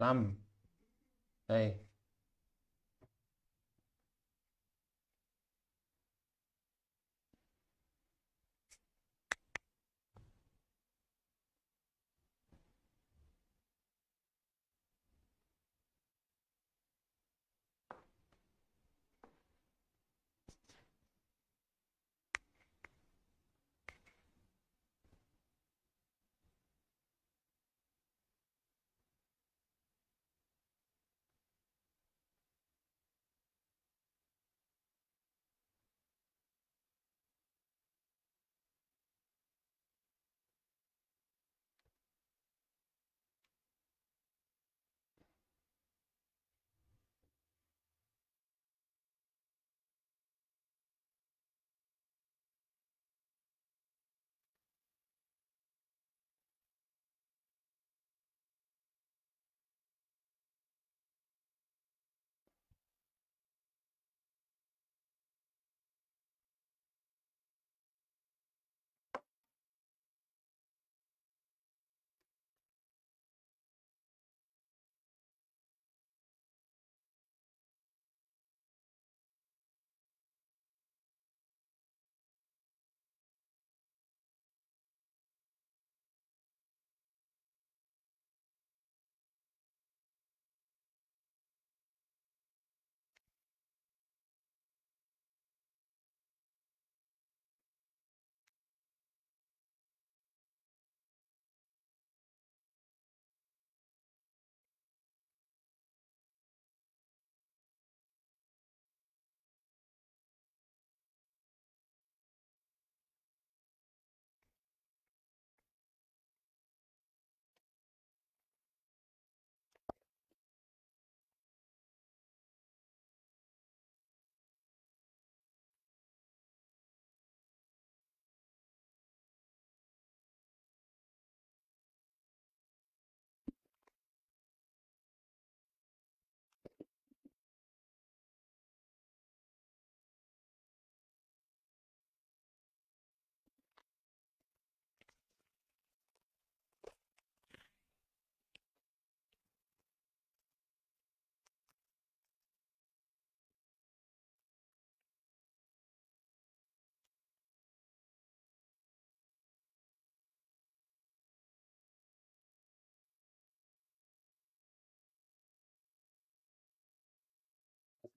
Lamb. Hey.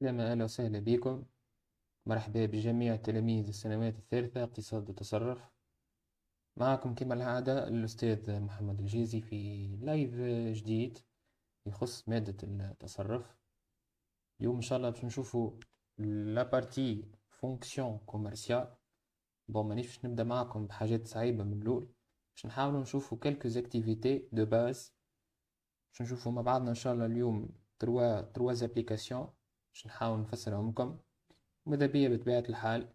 لما أهلا وسهلا بكم مرحبا بجميع تلاميذ السنوات الثالثة اقتصاد وتصرف معكم كما العادة الأستاذ محمد الجيزي في لايف جديد يخص مادة التصرف اليوم إن شاء الله باش نشوفو لابارتي فونكسيون كوميرسيال بون مانيش باش نبدا معاكم بحاجات صعيبة من الأول باش نحاولو نشوفو كالكوز اكتيفيتي دو باز باش نشوفو مع بعضنا إن شاء الله اليوم تروا تروا باش نحاول نفسرهم لكم ماذا بيا بطبيعة الحال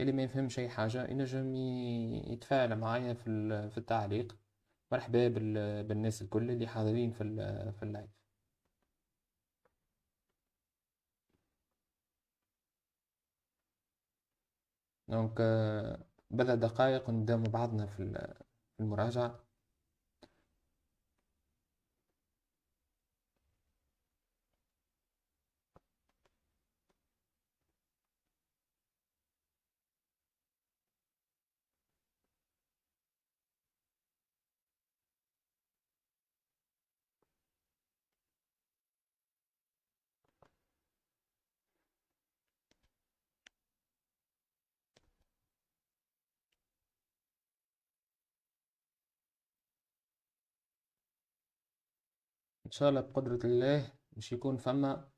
اللي ما يفهمش أي حاجة ينجم يتفاعل معايا في, في التعليق مرحبا بالناس الكل اللي حاضرين في, في اللايف دونك آه، بضع دقائق مع بعضنا في المراجعة شاء الله بقدرة الله مش يكون فما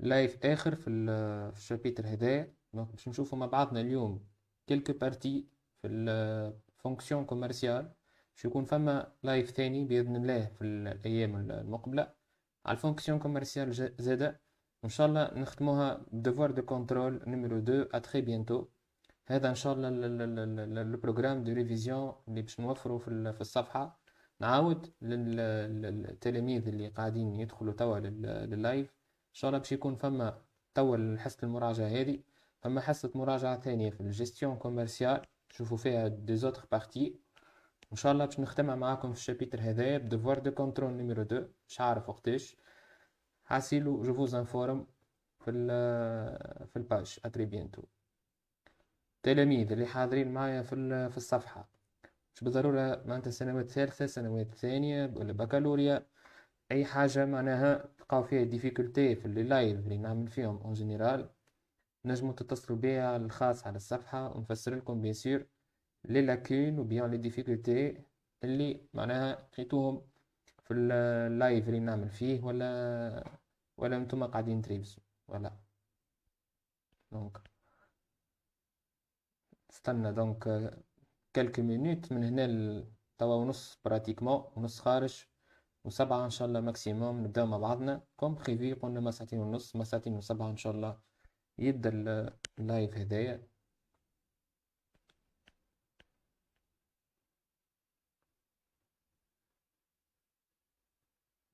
لايف آخر في الشابيتر هدايا دونك باش نشوفو مع بعضنا اليوم كلكو بارتي في الفونكسيون كوميرسيال باش يكون فما لايف ثاني بإذن الله في الأيام المقبلة على الفونكسيون كوميرسيال زادا إن شاء الله نختموها بدفوار دو كونترول نمرو دو أتخي بيانتو هذا إن شاء الله البروغرام دو ريفيزيون اللي باش نوفرو في الصفحة نعاود للتلاميذ اللي قاعدين يدخلوا توا لللايف ان شاء الله باش يكون فما توا حصه المراجعه هذه فما حصه مراجعه ثانيه في الجيستيون كوميرسيال تشوفوا فيها دي زوتر بارتي ان شاء الله باش نختم معاكم في الشابيتر هذايا بدفوار دو كونترول نيميرو 2 مش عارف وقتاش حاسيلو جو فوز انفورم في ال في الباج اتري التلاميذ اللي حاضرين معايا في في الصفحه مش بالضرورة معناتها السنوات الثالثة سنوات الثانية ولا بكالوريا أي حاجة معناها تلقاو فيها ديفيكولتي في لي لايف اللي نعمل فيهم اون جينيرال نجمو تتصلوا بيا على الخاص على الصفحة ونفسر لكم بيان سور لي لاكون وبيان لي ديفيكولتي اللي معناها لقيتوهم في اللايف اللي نعمل فيه ولا ولا نتوما قاعدين تريبس ولا دونك استنى دونك كالك مينوت من هنا توا ونص براتيكمون ونص خارج وسبعة إن شاء الله ماكسيموم نبداو مع بعضنا كوم بخيفي قلنا ما ساعتين ونص ما ساعتين وسبعة إن شاء الله يبدا اللايف هدايا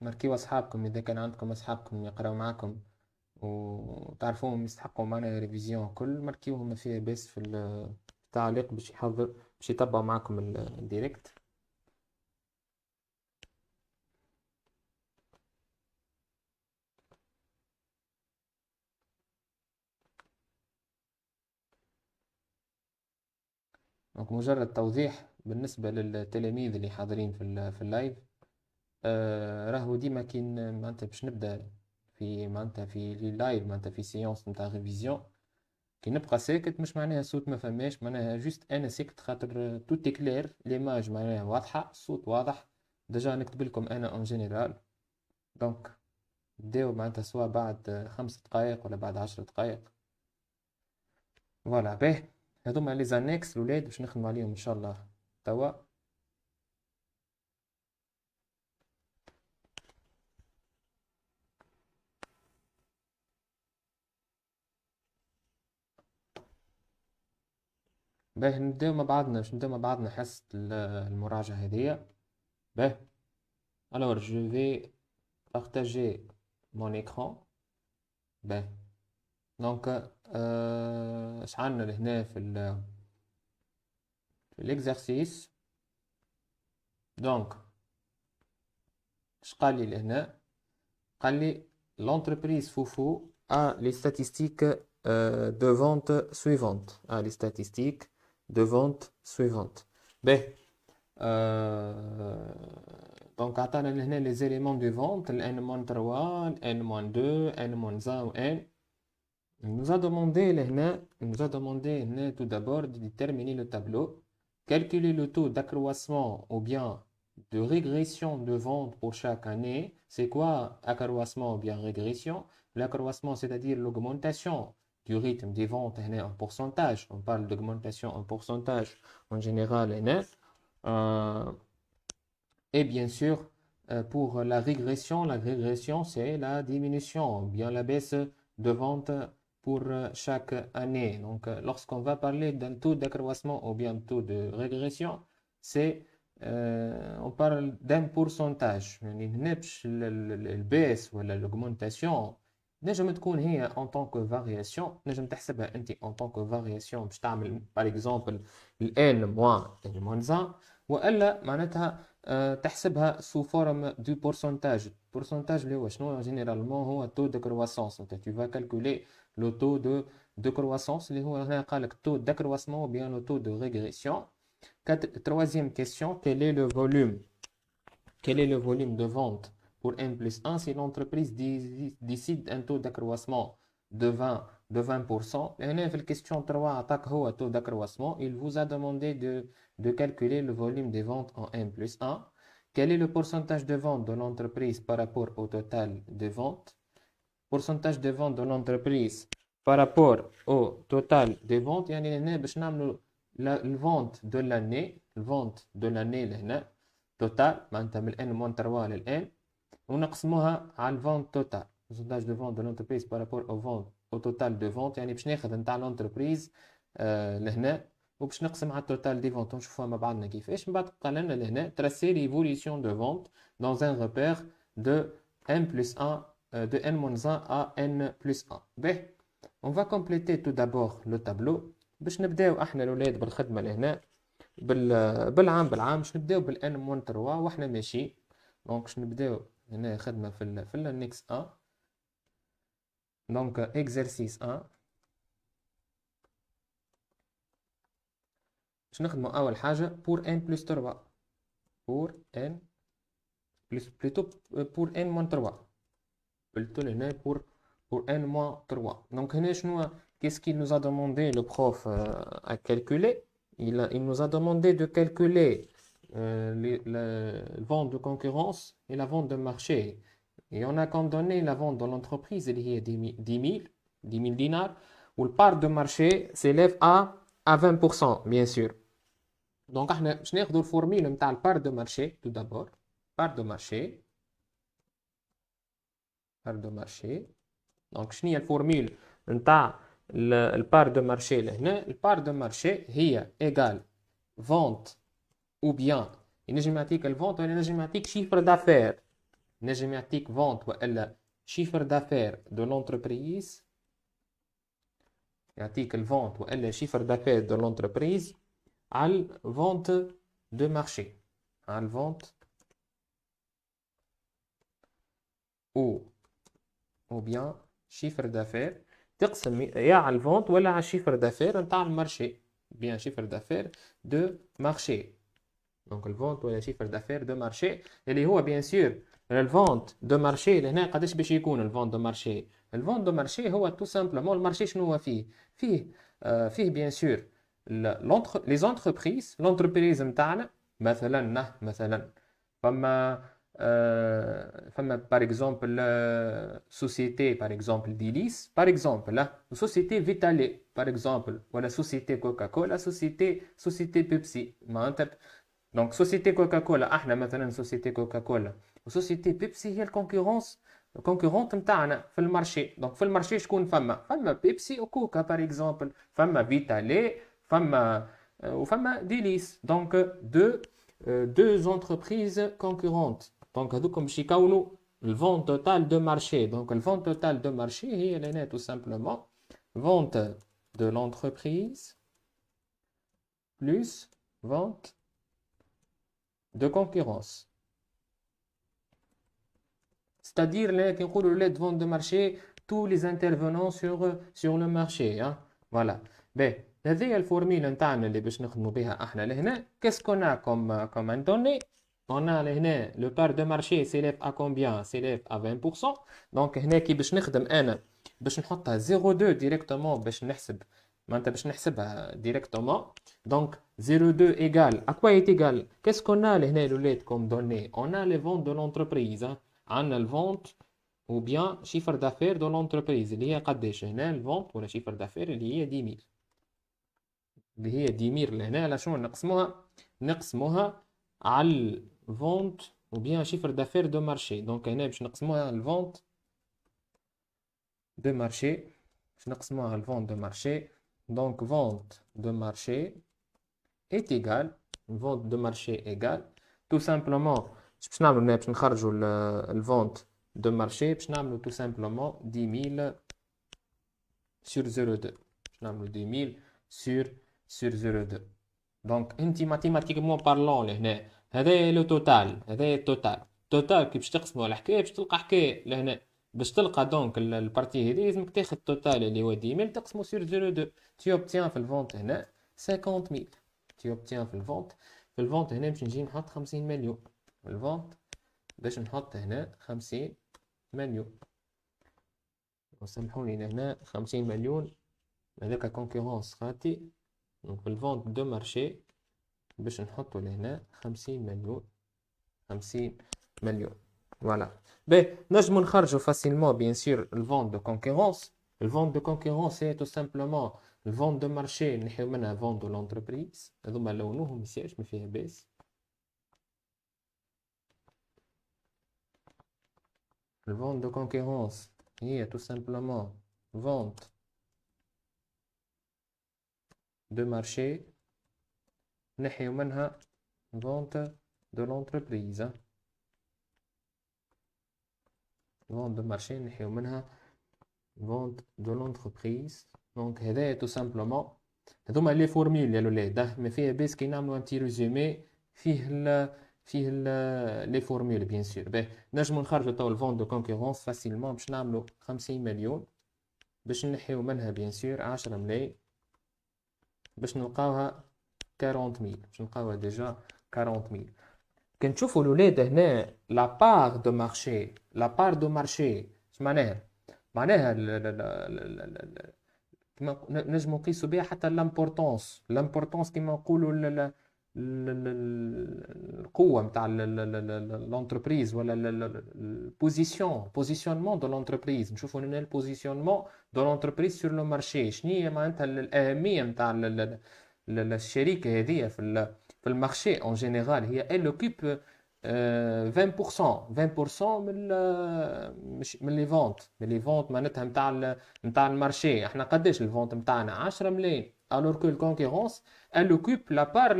ماركيو أصحابكم إذا كان عندكم أصحابكم يقراو معاكم وتعرفوهم يستحقوا معنا ريفيزيون كل ماركيوهم ما فيها باس في التعليق باش يحضر باش يتبع معكم الديريكت دونك مجرد توضيح بالنسبه للتلاميذ اللي حاضرين في في اللايف آه راهو ديما كي معناتها باش نبدا في معناتها في اللايف معناتها في سيونس نتاع ريفيزيون كي نبقى ساكت مش معناها الصوت ما فماش معناها جوست انا ساكت خاطر تي كلير ليماج معناها واضحه الصوت واضح ديجا نكتب لكم انا اون جينيرال دونك بداو معناتها سوا بعد خمس دقائق ولا بعد عشر دقائق فوالا باه هذوما لي زانكس الولاد باش نخدم عليهم ان شاء الله توا باه نبداو مع بعضنا باش نبداو مع بعضنا حصة المراجعة هذيا باه ألو جو في بارتاجي مون écran باه دونك اش آه عندنا لهنا في ال في ليكزارسيس دونك اش قال لي لهنا قال لي l'entreprise Foufou a les statistiques euh, de vente suivantes a ah, les de vente suivante. B. Euh, donc, attendez les éléments de vente, N-3, N-2, N-1 ou N. Il nous a demandé nous a demandé tout d'abord de déterminer le tableau, calculer le taux d'accroissement ou bien de régression de vente pour chaque année. C'est quoi accroissement ou bien régression L'accroissement, c'est-à-dire l'augmentation du rythme des ventes en pourcentage, on parle d'augmentation en pourcentage en général, euh, et bien sûr, euh, pour la régression, la régression, c'est la diminution, bien la baisse de vente pour euh, chaque année. Donc, euh, lorsqu'on va parler d'un taux d'accroissement ou bien taux de régression, c'est on parle d'un pourcentage. La baisse ou l'augmentation je me vous en tant que variation, je me vous en tant que variation, par exemple, l'N-1, ou alors, je vais vous sous forme du pourcentage. Le pourcentage, c'est généralement le taux de croissance. Tu vas calculer le taux de croissance, le taux d'accroissement ou bien le taux de régression. Troisième question quel est le volume Quel est le volume de vente pour N plus 1 si l'entreprise décide un taux d'accroissement de 20 de 20%. question 3 attaque taux d'accroissement. Il vous a demandé de, calculer le volume des ventes en N plus 1. Quel est le pourcentage de vente de l'entreprise par rapport au total des ventes Pourcentage de ventes de l'entreprise par rapport au total des ventes. Il y a une vente de l'année, vente de l'année, total, N-3 N. ونقسموها على الفونت توتال برسنتاج دو فونت دو لونتربريز بارابور او فونت او توتال دو فونت يعني باش ناخذ نتاع لونتربريز آه، لهنا وباش نقسم على التوتال دي فونت ونشوفوها مع بعضنا كيفاش من بعد قال لنا لهنا تراسي ليفوليسيون دو فونت دون ان روبير دو ان بلس ان دو ان مونز ان à n plus 1 باهي اون فا كومبليتي تو دابور لو تابلو باش نبداو احنا الاولاد بالخدمه لهنا بال بالعام بالعام باش نبداو بالان مون 3 واحنا ماشي دونك باش نبداو Donc, exercice 1. Je ne sais pas pour n-3. Pour n-3. Plutôt, pour n pour n-3. moins Donc, qu'est-ce qu'il nous a demandé, le prof, euh, à calculer Il nous a demandé de calculer... Euh, la vente de concurrence et la vente de marché. Et on a condamné la vente dans l'entreprise, il y a 10 000, dinars, où le part de marché s'élève à, à 20%, bien sûr. Donc, je vais vous formule la part de marché, tout d'abord. Part de marché. Part de marché. Donc, je vais la formule le part de marché. La part de marché est égal vente ou bien énergématique le vente ou énergématique chiffre d'affaires énergématique vente ou elle chiffre d'affaires de l'entreprise énergématique le vente ou elle chiffre d'affaires de l'entreprise à vente de marché à vente ou ou bien chiffre d'affaires تقسم يا ou الفونت chiffre d'affaires الشيفر دافير marché. Bien chiffre d'affaires دونك الفونت ولا شيفر دافير دو مارشي اللي هو بيان سور الفونت دو مارشي لهنا قداش باش يكون الفونت دو مارشي الفونت دو مارشي هو تو سامبلومون المارشي شنو هو فيه فيه فيه بيان سور لي زونتربريز لونتربريز نتاعنا مثلا مثلا فما فما بار اكزومبل سوسيتي بار اكزومبل ديليس بار اكزومبل سوسيتي فيتالي بار اكزومبل ولا سوسيتي كوكا كولا سوسيتي سوسيتي بيبسي معناتها Donc, société Coca-Cola, ah, la maintenant société Coca-Cola, société Pepsi, il la concurrence, concurrente, dans le hein, marché. Donc, dans le marché, je femme. Femme Pepsi ou Coca, par exemple. Femme Vitale, femme euh, ou femme Delis. Donc, deux, euh, deux entreprises concurrentes. Donc, comme Chicago, le vent total de marché. Donc, le vent total de marché, il est tout simplement. Vente de l'entreprise plus vente de concurrence. C'est-à-dire, les devant de marché, tous les intervenants sur, le marché. Hein? Voilà. Mais, la formule نتاعنا اللي باش qu'on بها احنا لهنا qu'on a comme données On a le part de marché cest à combien C'est à 20% donc هنا كي باش نخدم انا باش نحطها 0.2 directement باش نحسب directement. Donc, 0,2 égale, à quoi est égal Qu'est-ce qu'on a comme données On a les ventes de l'entreprise. On hein. a les ventes ou bien chiffre d'affaires de l'entreprise. Il y a vente ou le chiffre d'affaires, il y 10 000. ou bien chiffre d'affaires de marché. Donc, de de marché. Donc, vente de marché est égale, vente de marché égale, tout simplement, je vais vente de marché, je vais faire tout simplement 10 000 sur 0,2. Je vais 10 000 sur, sur 0,2. Donc, mathématiquement parlant, c'est le total, C'est le total. Total, que باش تقسموا الحكايه باش تلقى حكايه باش تلقى دونك البارتي هذه لازمك تاخذ توتال اللي هو 10000 تقسمه سور 0.2 تي اوبتيان في الفونت هنا 50000 تي اوبتيان في الفونت في الفونت هنا باش نجي نحط 50 مليون في الفونت باش نحط هنا 50 مليون وسامحوني هنا 50 مليون هذاك كونكورونس خاطي دونك في الفونت دو مارشي باش نحطو لهنا 50 مليون 50 مليون Voilà. Mais nous charge facilement, bien sûr, le vente de concurrence. Le vente de concurrence, c'est tout simplement le vente de marché, la vente de l'entreprise. هذوما لونوهم je ما فيها baisse. Le vente de concurrence, est tout simplement vente de marché. le منها vente de l'entreprise. vente de marché نحيو منها vente de l'entreprise دونك هذايا تو سامبلومون هذوما لي فورميل يا لولاد ما فيها بيس كي نعملو انتي ريزومي فيه ال فيه ال لي فورميل بيان سور باه نجمو نخرجو تو الفون دو كونكورونس فاسيلمون باش نعملو خمسين مليون باش نحيو منها بيان سور عشرة ملاي باش نلقاوها كارونت ميل باش نلقاوها ديجا كارونت ميل كنشوفوا الولاد هنا لا بار دو مارشي لا بار دو مارشي اش معناها معناها كما نجمو نقيسو بها حتى لامبورطونس لامبورطونس كما نقولوا القوه نتاع لونتربريز ولا البوزيسيون بوزيسيونمون دو لونتربريز نشوفوا هنا البوزيسيونمون دو لونتربريز سور لو مارشي شنو هي معناتها الاهميه نتاع الشركه هذه في le marché en général elle occupe 20% euh, 20% من ventes les ventes, ventes فونت معناتها نتاع نتاع marché احنا قداش نتاعنا 10 alors que la concurrence elle occupe la part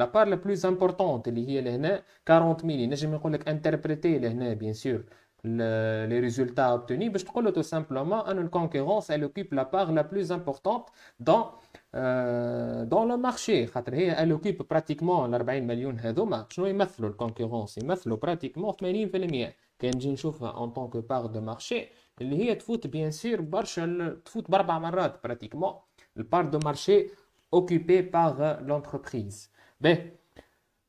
la part la plus importante اللي y لهنا 40 millions. Je vais لك pas interpréter bien sûr les résultats obtenus mais je تقول له tout simplement La concurrence, elle occupe la part la plus importante dans دون لو مارشي خاطر هي الوكيب براتيكمون ال 40 مليون هذوما شنو يمثلوا الكونكورونس يمثلوا براتيكمون 80% كان نجي نشوفها اون طون كو بار دو مارشي اللي هي تفوت بيان سير برشا تفوت باربع مرات براتيكمون البار دو مارشي اوكيبي بار لونتربريز باهي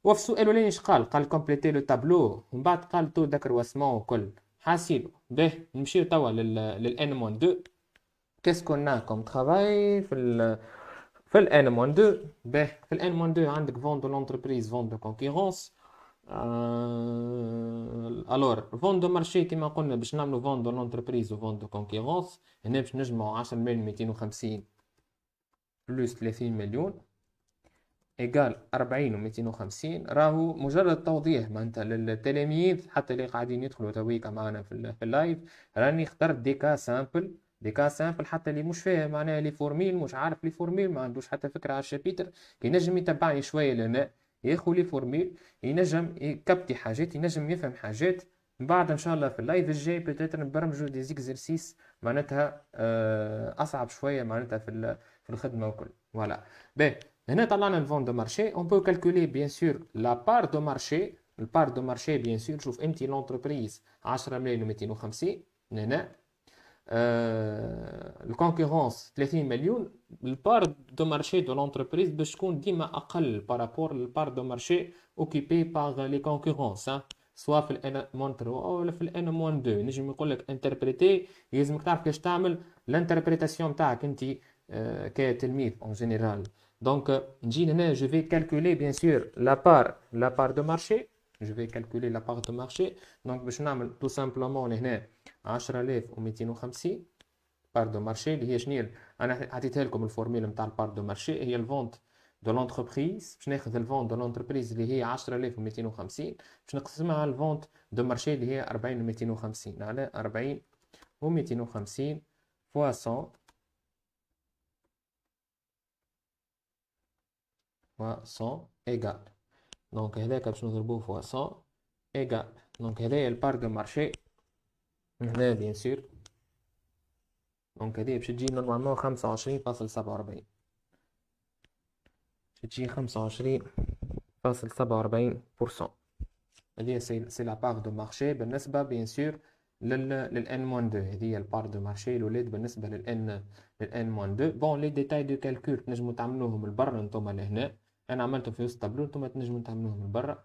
وفي السؤال الاولاني اش قال قال كومبليتي لو تابلو ومن بعد قال تو ذكر واسمه وكل حاسيلو باهي نمشيو توا للان مون دو كيس نا كوم ترافاي في في الان موان دو باه في الان موان دو عندك فون دو لونتربريز فون دو كونكيرونس الور فون دو مارشي كيما قلنا باش نعملو فون دو لونتربريز و فون دو كونكيرونس هنا باش نجمعو عشر مليون ميتين وخمسين بلوس ثلاثين مليون ايكال أربعين وميتين وخمسين راهو مجرد توضيح معناتها للتلاميذ حتى اللي قاعدين يدخلوا تويكا معنا في اللايف راني اخترت ديكا سامبل دي كاس سامبل حتى اللي مش فيها معناها لي فورميل مش عارف لي فورميل ما عندوش حتى فكره على الشابيتر ينجم يتبعني شويه لهنا ياخو لي فورميل ينجم يكبتي حاجات ينجم يفهم حاجات من بعد ان شاء الله في اللايف الجاي بتاتر نبرمجو دي زيكزرسيس معناتها آه، اصعب شويه معناتها في في الخدمه وكل فوالا باهي هنا طلعنا الفون دو مارشي اون بو كالكولي بيان سور لا بار دو مارشي البار دو مارشي بيان سور شوف انت لونتربريز 10 ملايين و250 هنا Euh, la concurrence 30 millions le part de marché de l'entreprise est par moins rapport la part de marché occupée par les concurrents hein. soit le n-3 ou le n-2 je vais interpréter et je vais faire l'interprétation de l'interprétation qui est le mythe en général donc euh, je vais calculer bien sûr la part la part de marché je vais calculer la part de marché donc je vais tout simplement 10250 بار دو مارشي اللي هي شنو انا عطيتها لكم الفورميل نتاع البار دو مارشي هي الفونت دو لونتربريز باش ناخذ الفونت دو لونتربريز اللي هي وخمسين باش نقسمها على الفونت دو مارشي اللي هي وخمسين على 40 و250 فوا 100 فوا 100 ايغال دونك هذاك باش نضربوه فوا 100 ايغال دونك هذايا البار دو مارشي من هنا بيان نصير دونك هذه باش تجي نورمالمون خمسة وعشرين فاصل سبعة وأربعين باش تجي خمسة وعشرين فاصل سبعة وأربعين بورسون هذه سي لابار دو مارشي بالنسبة بيان سور للان موان دو هذه البار دو مارشي الولاد بالنسبة للان للان موان دو بون لي ديتاي دو كالكول تنجمو تعملوهم لبرا نتوما لهنا أنا عملتهم في وسط التابلو نتوما تنجمو تعملوهم لبرا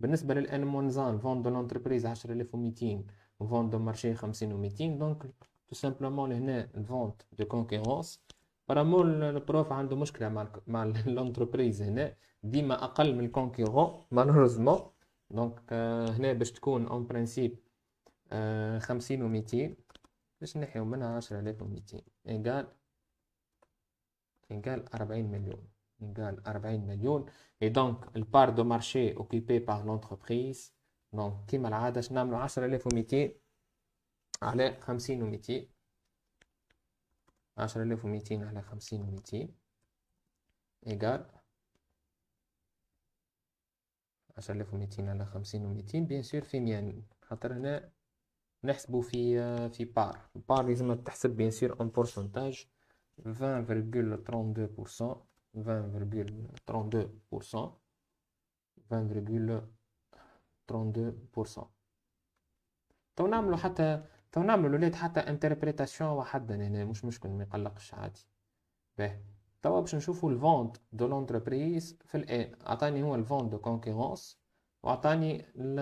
بالنسبة للان موان زان فون دو لونتربريز عشرة آلاف وميتين vente de marché 50 donc tout simplement les vente de concurrence par amour le prof a un problème l'entreprise malheureusement donc هنا euh, باش تكون en principe 50 euh, ou 100 40 millions 40 millions et donc le part de marché occupé par l'entreprise دونك كيما العادة باش نعملو عشرة ألاف وميتين على خمسين وميتين عشرة ألاف وميتين على خمسين وميتين إيكال عشرة ألاف وميتين على خمسين وميتين بيان سور في ميان خاطر هنا نحسبو في في بار بار لازم تحسب بيان سور أون بورسونتاج فان فيرجول تران دو بورسون فان فيرجول تران دو بورسون 32% تو نعملوا حتى تو نعملوا الولاد حتى انتربريتاسيون وحدا يعني هنا مش مشكل ما يقلقش عادي باهي توا باش نشوفوا الفونت دو لونتربريز في الان عطاني هو الفونت دو كونكورونس وعطاني ل...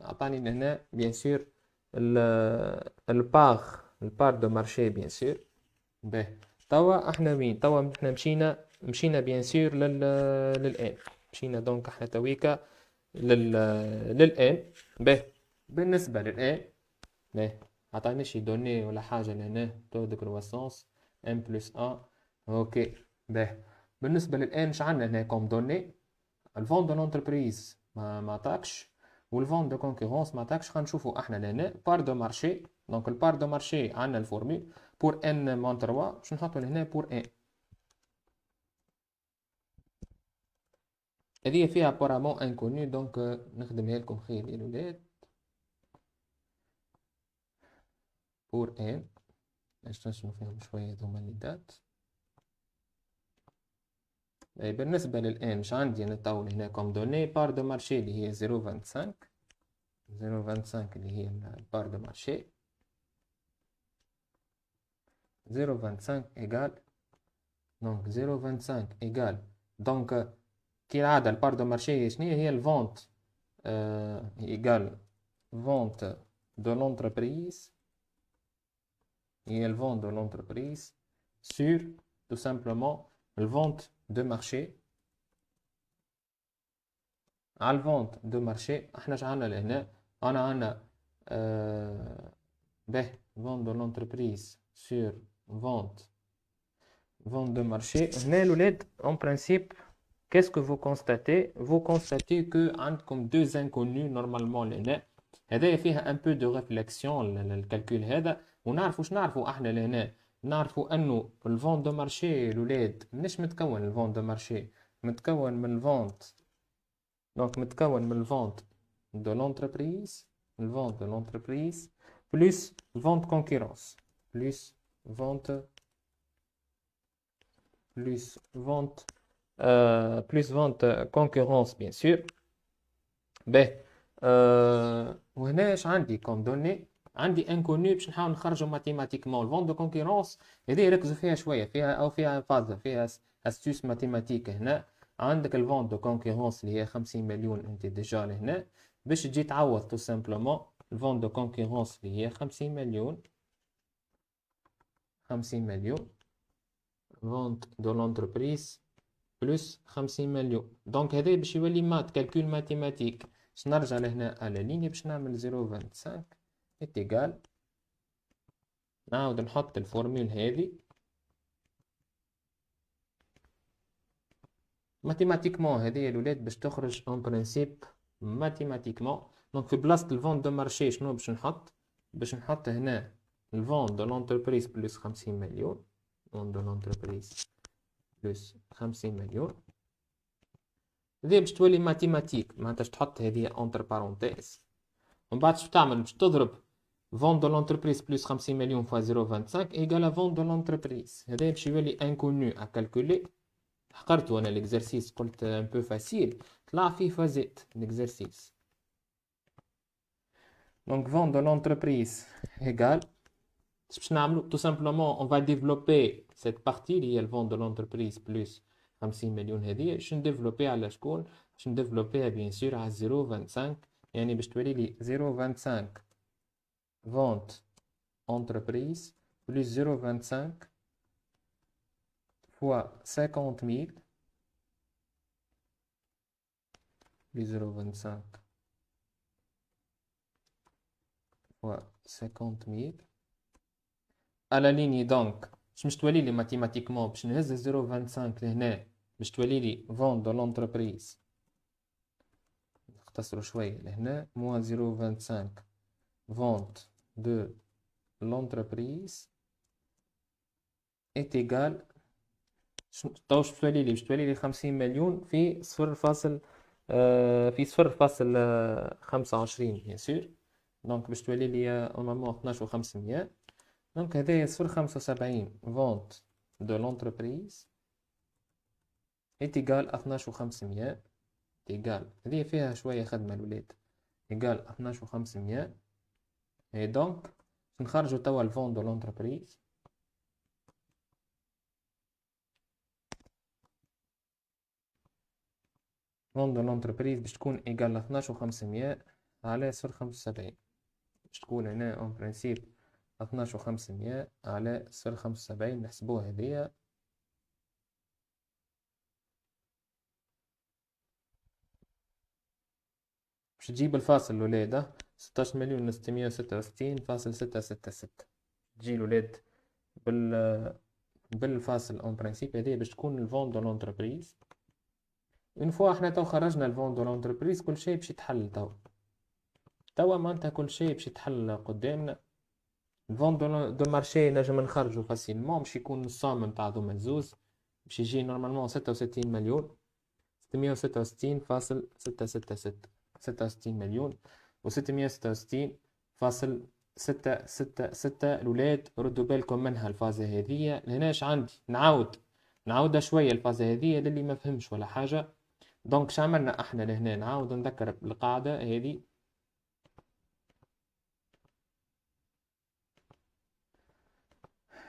عطاني هنا بيان سور ال... البار البار دو مارشي بيان سور باهي توا احنا وين توا احنا مشينا مشينا بيان سور لل... للان مشينا دونك احنا تويكا لل للان باهي بالنسبه للان عطاني شي دوني ولا حاجه لهنا تو دو كرواسونس ان بلس ا اوكي باهي بالنسبه للان اش عندنا هنا كوم دوني الفون دو لونتربريز ما ما تاكش والفون دو كونكورونس ما تاكش غنشوفو احنا لهنا بار دو مارشي دونك البار دو مارشي عندنا الفورمول بور ان مون 3 باش نحطو لهنا بور ان هذه فيها بارامون انكوني دونك نخدمها لكم خير يا الولاد بور ان باش نرسمو فيهم شوية هذوما لي دات إيه، بالنسبة للان مش عندي انا تو هنا كوم دوني بار دو مارشي اللي هي زيرو فانت زيرو فانت سانك اللي هي البار دو مارشي زيرو فانت ايكال دونك زيرو فانت ايكال دونك Qui a la part de marché et la vente de l'entreprise et elle vend de l'entreprise sur tout simplement la vente de marché. La vente de marché, on a la vente de l'entreprise sur vente vente de marché, mais en principe qu'est-ce que vous constatez Vous constatez que comme deux inconnus normalement Il y a un peu de réflexion le هذا On a نعرفوا احنا لهنا نعرفوا انه الفون دو مارشي الاولاد منش متكون الفون دو مارشي متكون من vente. دونك متكون بلس فونت كونكورونس بيان سور باهي وهنا اش عندي كوم دوني عندي انكونو باش نحاول نخرجو ماتيماتيكمون الفون دو كونكورونس هذه ركزوا فيها شويه فيها او فيها فاز فيها استوس ماتيماتيك هنا عندك الفون دو كونكورونس اللي هي 50 مليون انت ديجا لهنا باش تجي تعوض تو سامبلومون الفون دو كونكورونس اللي هي 50 مليون 50 مليون فونت دو لونتربريز بلس 50 مليون دونك هذا باش يولي مات كالكول ماتيماتيك باش نرجع لهنا على ليني باش نعمل 0.25 اتيكال نعاود نحط الفورمول هذه ماتيماتيكمون هذه الولاد باش تخرج اون برينسيپ ماتيماتيكمون دونك في بلاصه الفون دو مارشي شنو باش نحط باش نحط هنا الفون دو لونتربريز بلس 50 مليون فون دو لونتربريز 5,6 millions. Le je je veux les mathématiques, je vais mettre entre parenthèses. On va de l'entreprise plus 5,6 millions fois 0,25 égale à vente de l'entreprise. Le je veux les inconnues à calculer. Je vais tout dropper. un peu facile. Je l'exercice. Donc, de Je tout tout cette partie liée le vent de l'entreprise plus 50 millions je suis développé à la school je suis développé bien sûr à 0.25 Et باش تولي 0.25 vente entreprise plus 0.25 fois 50 000 plus 0.25 fois 50 000 à la ligne donc باش مش تولي لي ماتيماتيكمون باش نهز 0.25 لهنا باش تولي لي فون دو لونتربريز نختصرو شوية لهنا موان 0.25 فونت دو لونتربريز ات ايغال تو باش تولي لي باش تولي لي 50 مليون في صفر فاصل في صفر فاصل خمسة وعشرين بيان سور دونك باش تولي لي نورمالمون 12 و 500 دونك هذايا صفر خمسة وسبعين فونت دو لونتربريز اتيكال اثناش وخمسمية اتيكال هذه فيها شوية خدمة الولاد اتيكال اثناش وخمسمية اي دونك نخرجو توا الفون دو لونتربريز فون دو لونتربريز باش تكون ايكال اثناش وخمسمية على صفر خمسة وسبعين باش تكون هنا اون برانسيب اتناش وخمسمية على صفر خمسة وسبعين نحسبوها هدية باش تجيب الفاصل الولادة ستاش مليون ستمية وستة وستين فاصل ستة ستة ستة تجي الولاد بال بالفاصل اون برانسيب هذه باش تكون الفون دو لونتربريز اون فوا احنا تو خرجنا الفون دو لونتربريز كل شيء باش يتحل تو توا معنتها كل شيء باش يتحل قدامنا فون دو مارشي نجم نخرجو فاسيلمون باش يكون الصوم نتاع ذوما الزوز باش يجي نورمالمون ستة وستين مليون ستمية وستة وستين فاصل ستة ستة ستة ستة وستين مليون وستمية وستة وستين فاصل ستة ستة ستة الولاد ردوا بالكم منها الفازة هذية لهناش عندي نعاود نعاودها شوية الفازة هذية للي ما فهمش ولا حاجة دونك شعملنا احنا لهنا نعاود نذكر القاعدة هذه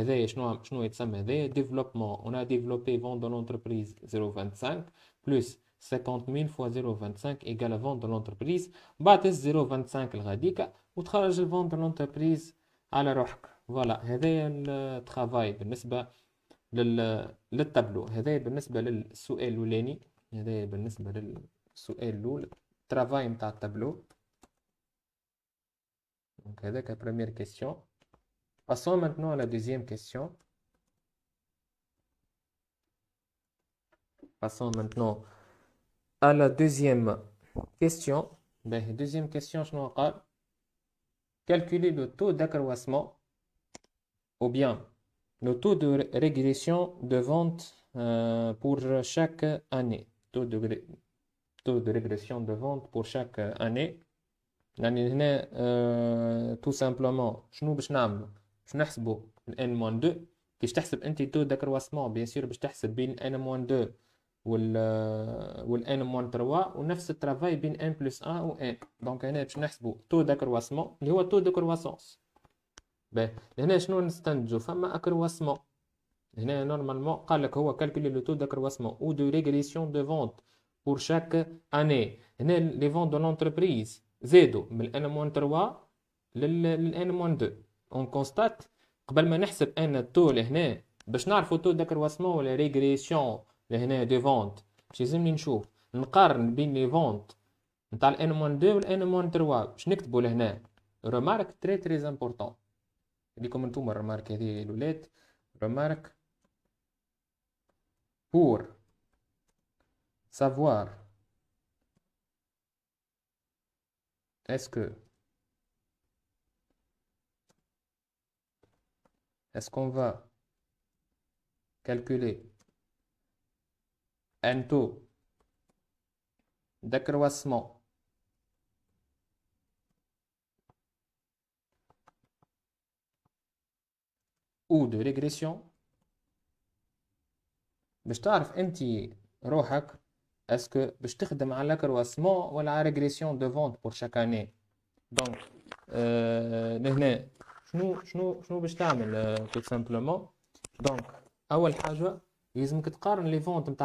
هذا شنو شنو يتسمى هذا ديفلوبمون اون ا ديفلوبي فون دو لونتربريز 0.25 بلس 50000 فوا 0.25 ايغال فون دو لونتربريز بعد 0.25 الغاديكا وتخرج الفون دو لونتربريز على روحك فوالا هذا الترافاي بالنسبه لل... للتابلو هذا بالنسبه للسؤال الاولاني هذا بالنسبه للسؤال الاول الترافاي نتاع التابلو دونك هذاك بريمير كيسيون Passons maintenant à la deuxième question. Passons maintenant à la deuxième question. Ben, deuxième question, je Calculer le taux d'accroissement ou bien le taux de régression de vente pour chaque année. Taux de, régression de vente pour chaque année. Euh, tout simplement, je باش نحسبوا الان موان 2 كيش تحسب انت تو دكرواسمون بيان سور باش تحسب بين ان موان 2 وال والان موان 3 ونفس الترافاي بين ان بلس 1 و ان دونك هنا باش نحسبوا تو دكرواسمون اللي هو تو دكرواسونس باهي هنا شنو نستنتجو فما اكرواسمون هنا نورمالمون قال لك هو كالكولي لو تو دكرواسمون او دو ريغريسيون دو فونت بور شاك اني هنا لي فونت دو لونتربريز زادوا من الان موان 3 للان موان 2 اون كونستات قبل ما نحسب ان التو لهنا باش نعرفوا التو ذاك الواسمون ولا ريغريسيون لهنا دي فونت باش يلزمني نشوف نقارن بين لي فونت نتاع الان مون دو والان مون تروا باش نكتبوا لهنا رمارك تري تري امبورطون ليكم انتوما الرمارك هذه الولاد رمارك بور savoir est-ce que Est-ce qu'on va calculer un taux d'accroissement ou de régression? Je Est-ce que je l'accroissement ou la régression de vente pour chaque année? Donc euh, nous شنو شنو باش تعمل تو سامبلومون دونك اول حاجه تقارن 2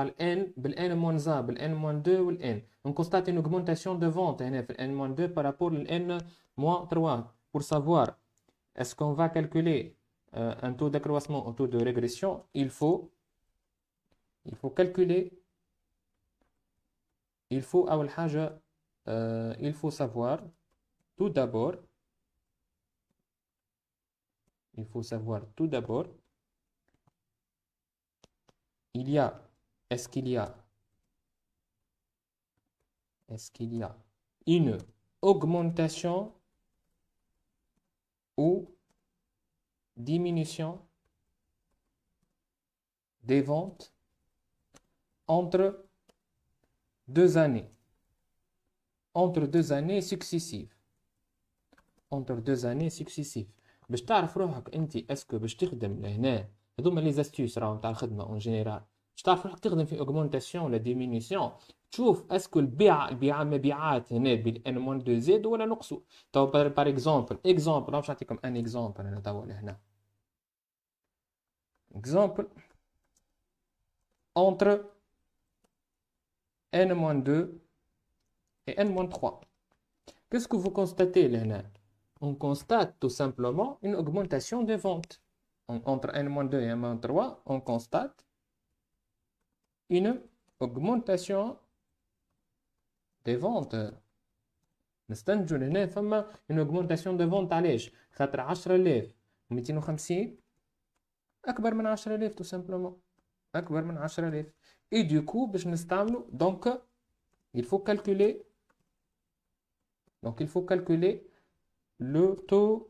والان نكونستات 2 بارابور للان 3 pour savoir est-ce qu'on va calculer euh, un taux d'accroissement un taux de régression il faut calculer il faut euh, il faut savoir tout d'abord il faut savoir tout d'abord, il y a, est-ce qu'il y a, est-ce qu'il y a une augmentation ou diminution des ventes entre deux années, entre deux années successives, entre deux années successives. باش تعرف روحك انت اسكو باش تخدم لهنا هذوما لي زاستيوس راهو تاع الخدمه اون جينيرال باش تعرف روحك تخدم في اوغمونتاسيون ولا ديمينيسيون تشوف اسكو البيع البيع مبيعات هنا بين ان موان دو زيد ولا نقصوا تو بار اكزومبل اكزومبل باش نعطيكم ان اكزومبل انا توا لهنا اكزومبل ان n دو et n-3. Qu'est-ce que vous constatez, Léonard on constate tout simplement une augmentation des ventes. entre N-2 et N-3, on constate une augmentation des ventes. نستنتجوا هنا ثم une augmentation de vente علاش خاطر 10000 250 اكبر من 10000 تو سامبلومون اكبر من 10000 اي دوكو باش نستعملو دونك il faut calculer donc il faut calculer لو تو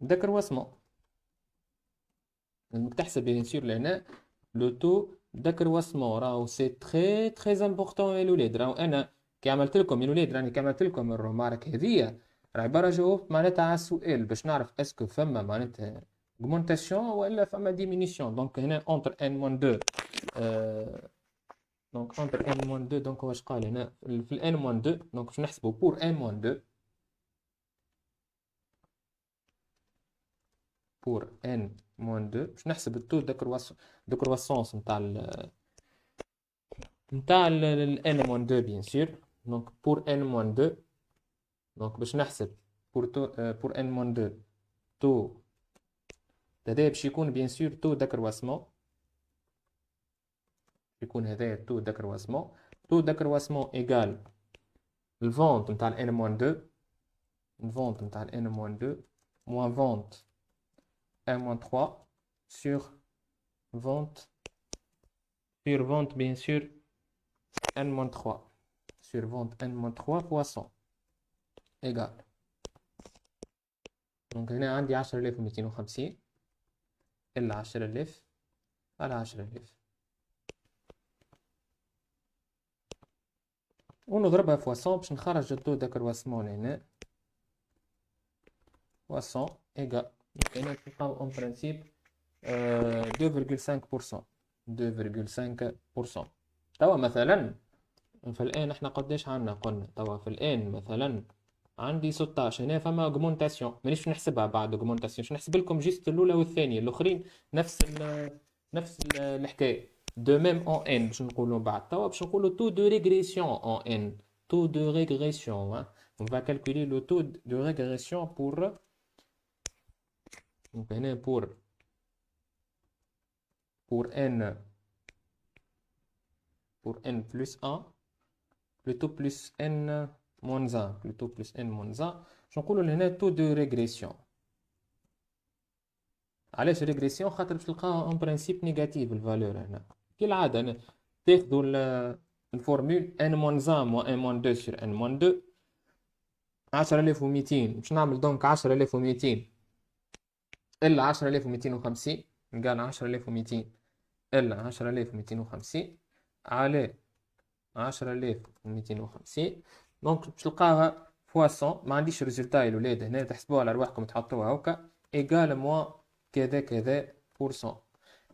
دكرواسمون لازمك تحسب بيان سور لهنا لو تو دكرواسمون راهو سي تخي تخي امبورطون يا الولاد راهو انا كي عملت لكم يا الولاد راني كي عملت لكم الرومارك هذيا راهي برا جواب معناتها على السؤال باش نعرف اسكو فما معناتها اوغمونتاسيون ولا فما ديمينيسيون دونك هنا اونتر ان موان دو دونك اونتر ان موان دو دونك واش قال هنا في n موان دو دونك باش نحسبو بور ان موان دو بور ان موان دو باش نحسب التو دو كرواسونس نتاع ال نتاع ال ان موان دو بيان سور دونك بور ان موان دو دونك باش نحسب بور تو بور ان موان دو تو هذا باش يكون بيان سور تو دو دكرواسمون يكون هذا تو دو دكرواسمون تو دو دكرواسمون ايغال الفونت نتاع ال ان موان دو الفونت نتاع ال ان موان دو موان فونت 1-3 sur vente sur vente bien sûr n-3 sur vente n-3 fois 100 égale دونك هنا عندي عشرة آلاف وميتين وخمسين إلا عشرة على عشرة آلاف ونضربها فوا فواسون باش نخرج الدو داك الواسمون هنا واسون إيكال يمكننا نلقاو اون برانسيب 2.5% 2.5% توا مثلا في الان احنا قداش عندنا قلنا توا في الان مثلا عندي 16 هنا فما اوغمونتاسيون مانيش نحسبها بعد اوغمونتاسيون باش نحسب لكم جيست الاولى والثانيه الاخرين نفس الـ نفس الـ الحكايه دو ميم اون ان باش نقولوا بعد توا باش نقولوا تو دو ريغريسيون اون ان تو دو ريغريسيون on va calculer le taux de régression pour Donc pour n pour n plus 1 plutôt plus n moins 1 plutôt plus n moins 1 je شنقولوا هنا taux de régression علاش un principe négatif, تلقاها اون برانسيب نيجاتيف الفالور هنا كالعاده une formule n moins 1 moins n moins 2 sur n moins 2 10200 باش نعمل دونك 10200 إلا وميتين وخمسين عشرة آلاف وميتين إلا وميتين وخمسين على وميتين وخمسين دونك باش تلقاها فوا سون ما عنديش ريزلتا يا الولاد هنا تحسبوها على رواحكم تحطوها هكا إيكال موا كذا كذا بورسون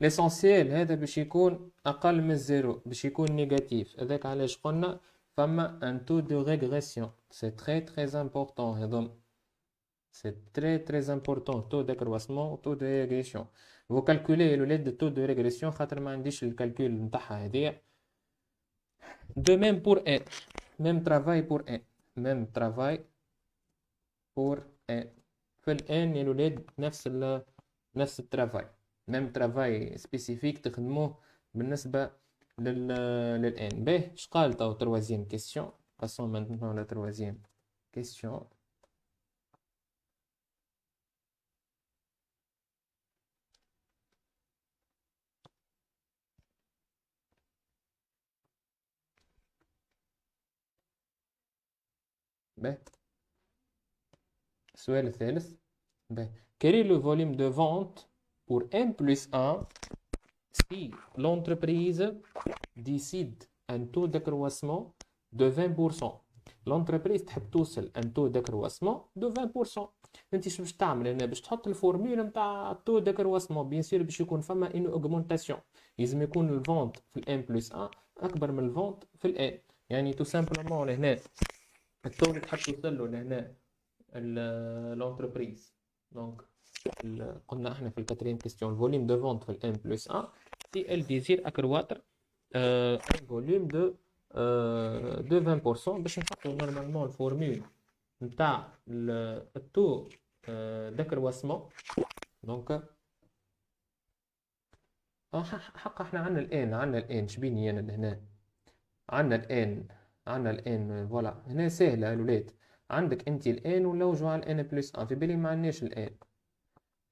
ليسونسيال هذا باش يكون أقل من الزيرو باش يكون نيجاتيف هذاك علاش قلنا فما ان تو دو ريغريسيون سي تري تري امبورطون هذوما C'est très très important, taux d'accroissement, taux de régression. Vous calculez le LED taux de régression, le calcul de même pour N. Même travail pour N. Même travail pour E. Fait N et le LED, neuf travail. Même travail spécifique, rapport le N. B, je à la troisième question. Passons maintenant à la troisième question. ب السؤال الثالث ب كري لو le دو فونت بور ان بلس ان سي لونتربريز ديسيد ان تو دو كرواسمون دو 20% لونتربريز تحب توصل ان تو دو كرواسمون دو 20% انت شو باش تعمل هنا باش تحط الفورمولا نتاع تو دو كرواسمون بيان سور باش يكون فما ان اوغمونتاسيون لازم يكون الفونت في الان بلس ان اكبر من الفونت في الان يعني تو سامبلومون لهنا الشغل تحب يوصل له لهنا الانتربريز دونك قلنا احنا في الكاتريم كيستيون فوليوم دو فونت في الام بلس 1 سي ال ديزير اكرواتر ان فوليوم دو دو 20% باش نحطو نورمالمون الفورمول نتاع التو داكرواسمون euh, آه، دونك حق احنا عندنا الان عندنا الان شبيني انا لهنا عندنا الان عندنا الان فوالا هنا سهله الاولاد عندك انت الان نلوجو على الان بلس ان في بالي ما عندناش الان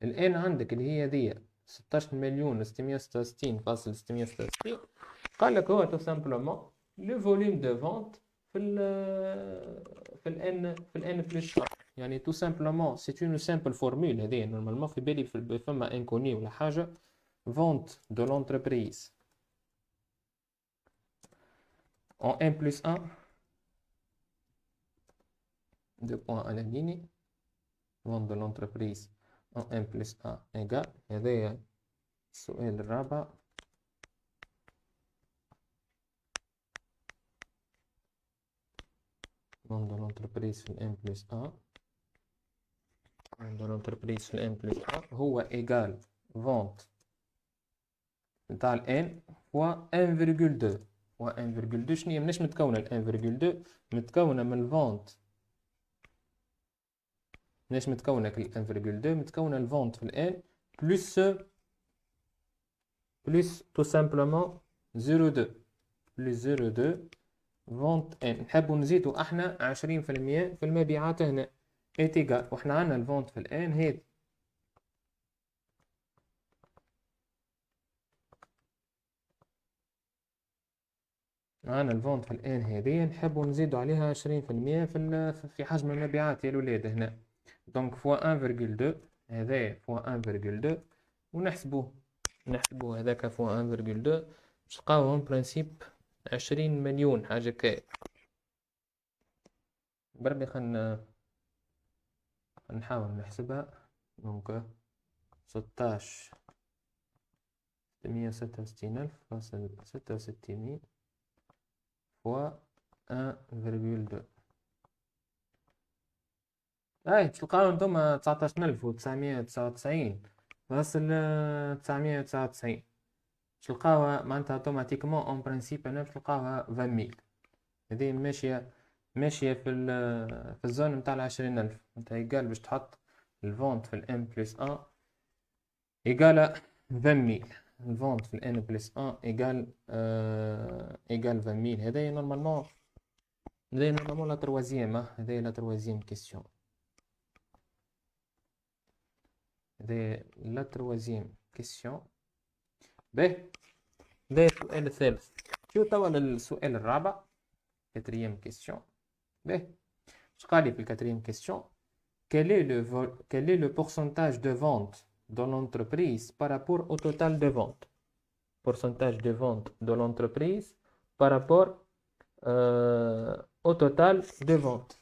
الان عندك اللي هي هذيا 16 مليون 666 فاصل 666 قال لك هو تو سامبلومون لو فوليوم دو فونت في الـ في الان في الان بلس يعني تو سامبلومون سي اون سامبل فورمول هذه نورمالمون في بالي في فما انكوني ولا حاجه فونت دو لونتربريز en M plus 1, deux points à la ligne, vente de l'entreprise en M plus 1 égale, et d'ailleurs, hein. sous le rabat, vente de l'entreprise en M plus 1, vente de l'entreprise en M plus 1, ou égale vente d'al n fois 1,2. و 1.2 شنو هي مناش متكونه ال 1.2 متكونه من الفونت مناش متكونه ال 1.2 متكونه الفونت في الان بلس بلس تو سامبلومون 0.2 بلس 0.2 فونت ان نحبو نزيدو احنا عشرين في المية في المبيعات هنا اتيكال إيه وحنا عندنا الفونت في الان هاد معانا الفونت في الان هذه نحب نزيد عليها 20% في في حجم المبيعات يا الولاد هنا دونك فوا 1.2 هذا فوا 1.2 ونحسبوه نحسبوه هذاك فوا 1.2 باش تلقاوهم برانسيب 20 مليون حاجه كا بربي خلنا نحاول نحسبها دونك 16 ستمية ستة وستين ألف فاصل ستة وستين مية fois 1,2 هاي تلقاو نتوما ألف وتسعمية تسعة وتسعين راس تسعمية تسعة وتسعين تلقاوها معناتها اوتوماتيكمون اون برانسيب انا باش تلقاوها فميل هذه ماشية ماشية في ال في الزون نتاع العشرين ألف نتاع يقال باش تحط الفونت في الام بلس ان يقال ميل الفونت في الان بلس ان ايكال ايكال 20000 هذايا نورمالمون هذايا نورمالمون لا تروازيام هذايا لا تروازيام كيسيون هذايا لا تروازيام كيسيون باهي هذايا السؤال الثالث شو توا للسؤال الرابع كاتريام كيسيون باهي شقالي في الكاتريام كيسيون كالي لو فول كالي لو le دو فونت dans l'entreprise par rapport au total de ventes. Pourcentage de ventes de l'entreprise par rapport euh, au total de ventes.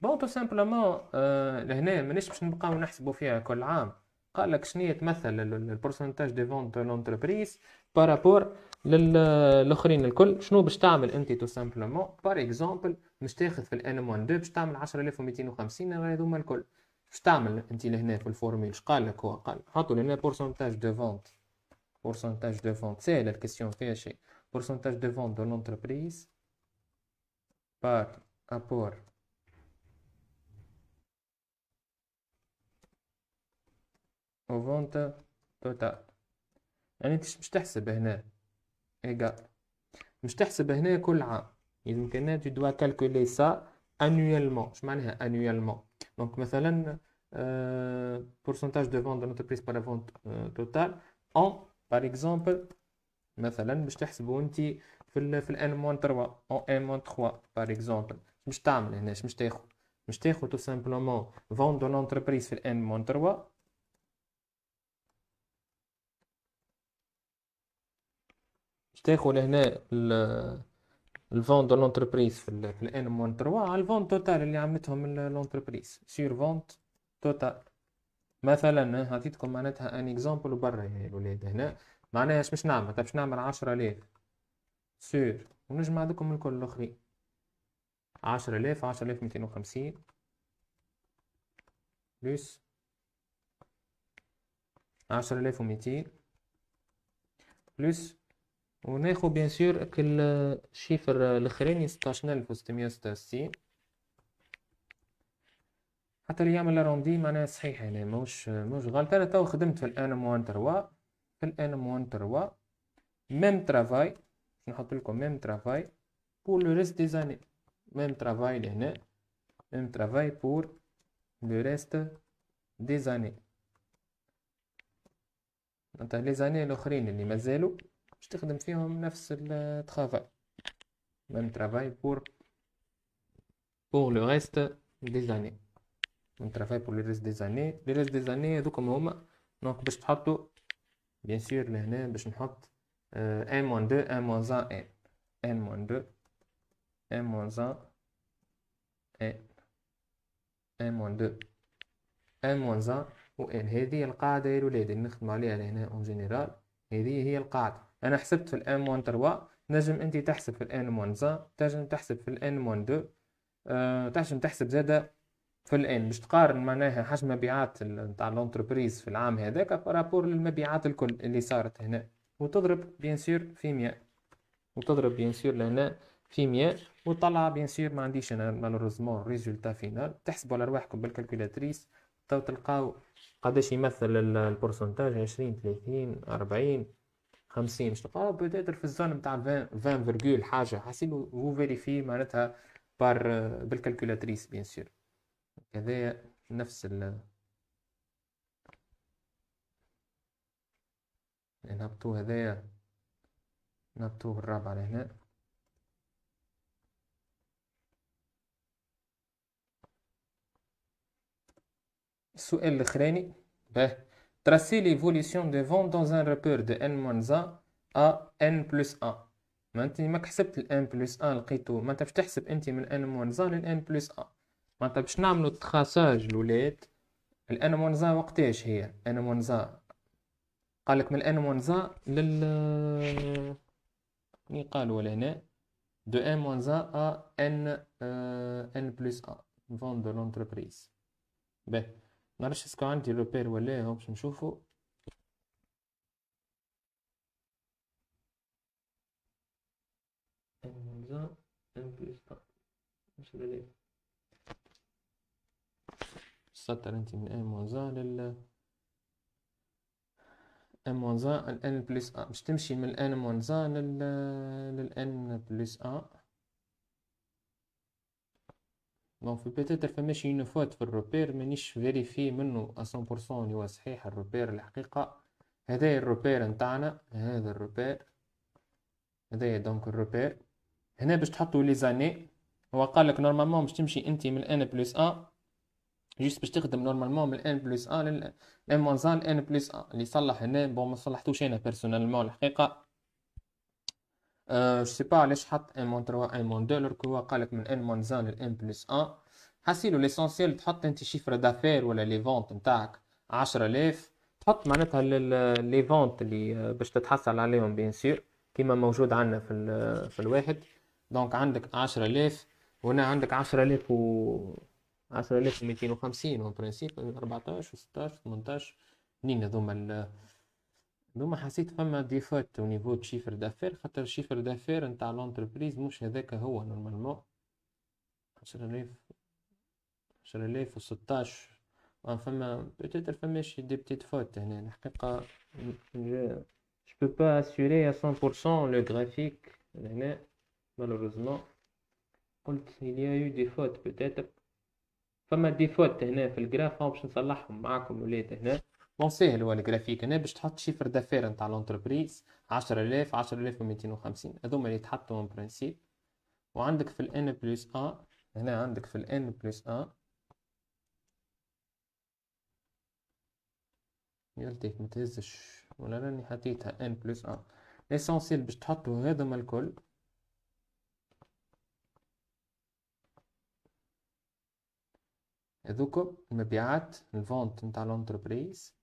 بون تو سامبلومون لهنا مانيش باش نبقاو نحسبوا فيها كل عام قال لك شنو يتمثل البورسنتاج دي فونت دو لونتربريز بارابور للاخرين الكل شنو باش تعمل انت تو سامبلومون بار اكزومبل باش تاخذ في الان 1 2 باش تعمل 10250 هذوما الكل واش تعمل انت لهنا في الفورميل اش قال لك هو قال حطوا لنا بورسنتاج دو فونت بورسنتاج دو فونت سهله الكيسيون فيها شيء بورسنتاج دو فونت دو لونتربريز بار ابور او فونت توتال يعني انت مش تحسب هنا ايجال مش تحسب هنا كل عام اذا كان tu dois calculer ça annuellement اش معناها انويلمون Donc, par pourcentage de vente de l'entreprise par la vente euh, totale en, par exemple, par exemple, je vais vous raconter en 1-3, par exemple. Je ne vais pas faire ça, je ne vais pas le faire. Je vais tout simplement le faire, l'entreprise en 1-3. Je vais le faire ici. الفونت دو لونتربريز في ال ان موان 3 على الفونت توتال اللي عملتهم لونتربريز سير فونت توتال مثلا هاتيتكم معناتها ان اكزامبل برا يا الاولاد هنا معناها اش باش نعمل باش نعمل 10000 سير ونجمع عندكم الكل الاخرين 10000 10250 بلس 10200 بلس وناخو بيان سور كل شيفر الاخراني ستاشر الف وستمية وستة وستين حتى اللي يعمل الاروندي معناها صحيح يعني موش موش غلط انا تو خدمت في الانم وان تروا في الانم وان تروا ميم ترافاي نحط لكم ميم ترافاي بور لو ريست دي زاني ميم ترافاي لهنا ميم ترافاي بور لو ريست دي زاني نتاع لي زاني الاخرين اللي مازالوا باش تخدم فيهم نفس الترافاي ميم ترافاي بور بور لو ريست دي زاني ميم ترافاي بور لو ريست دي زاني لو ريست دي زاني هذوك هما دونك باش تحطو بيان سور لهنا باش نحط ان موان دو ان موان زان ان ان موان دو ان موان زان ان ان موان دو ان موان زان و ان هذه القاعده يا ولاد نخدم عليها لهنا اون جينيرال هذه هي القاعده انا حسبت في الان موان تروا نجم انت تحسب في الان موان زان تنجم تحسب في الان موان دو أه تنجم تحسب زادا في الان باش تقارن معناها حجم مبيعات نتاع لونتربريز في العام هذاك بارابور للمبيعات الكل اللي صارت هنا وتضرب بيان سور في 100 وتضرب بيان سور لهنا في 100 وتطلع بيان سور ما عنديش انا مالوروزمون ريزولتا فينال تحسبوا على رواحكم بالكالكولاتريس تو تلقاو قداش يمثل البورسنتاج 20 30 40 50 باش تلقاه بوتيتر في الزون نتاع 20 فيرغول حاجه حاسين هو فيريفي معناتها بار آه، بالكالكولاتريس بيان سور هذايا نفس ال نهبطو يعني هذايا نهبطو الرابعة لهنا السؤال الاخراني باه Tracer l'évolution des ventes dans un repère de n-1 à n plus 1 معناتها ما حسبت ال n plus 1 لقيتو معناتها باش تحسب انت من n-1 لل n plus 1 معناتها باش نعملو تخاساج الولاد ال n-1 وقتاش هي n-1 قالك من n -1 لل كي قالوا لهنا دو n-1 à n euh, n plus 1 vente de l'entreprise باهي معرفش اسكو عندي روبير ولا ايه باش نشوفو سطر انت من ام وزا لل ام وانزا ان بلس ا باش تمشي من ان وزا لل للان بلس ا دونك بيتيتر فما شي اون فوت في الروبير مانيش فيريفي منه 100% اللي هو صحيح الروبير الحقيقه هذا الروبير نتاعنا هذا الروبير هذا دونك الروبير هنا باش تحطوا لي زاني هو قال لك نورمالمون باش تمشي انت من ان بلس ا جوست باش تخدم نورمالمون من ان بلس ان لان ان بلس ان اللي صلح هنا بون ما صلحتوش انا بيرسونيلمون الحقيقه أه جو سي با علاش حط ان مون 3 ان مون 2 لوك هو قالك من ان مون 1 لان بلس 1 حاسيلو ليسونسيال تحط انت شيفر دافير ولا لي فونت نتاعك 10000 تحط معناتها لي فونت اللي باش تتحصل عليهم بيان سور كيما موجود عندنا في في الواحد دونك عندك 10000 وهنا عندك 10000 و 10250 اون برانسيب 14 و 16 18 منين هذوما دوما حسيت فما ديفوت او نيفو شيفر دافير خاطر شيفر دافير نتاع لونتربريز مش هذاك هو نورمالمون عشر الاف عشر الاف وستاش فما بوتيتر فما شي دي بتيت فوت هنا الحقيقة je peux pas assurer à 100% لو غرافيك هنا مالوروزمون قلت il y a eu des fautes peut-être فما دي فوت هنا في الجراف باش نصلحهم معاكم ولاد هنا مو ساهل هو الجرافيك هنا باش تحط شيفر دافير نتاع لونتربريز وميتين وخمسين هذوما اللي تحطو من برانسيب وعندك في الان بلس ا هنا عندك في الان بلس ا يلتيك ما تهزش ولا راني حطيتها ان بلس ا ليسونسيل باش تحطو هاذوما الكل هذوكم المبيعات الفونت نتاع لونتربريز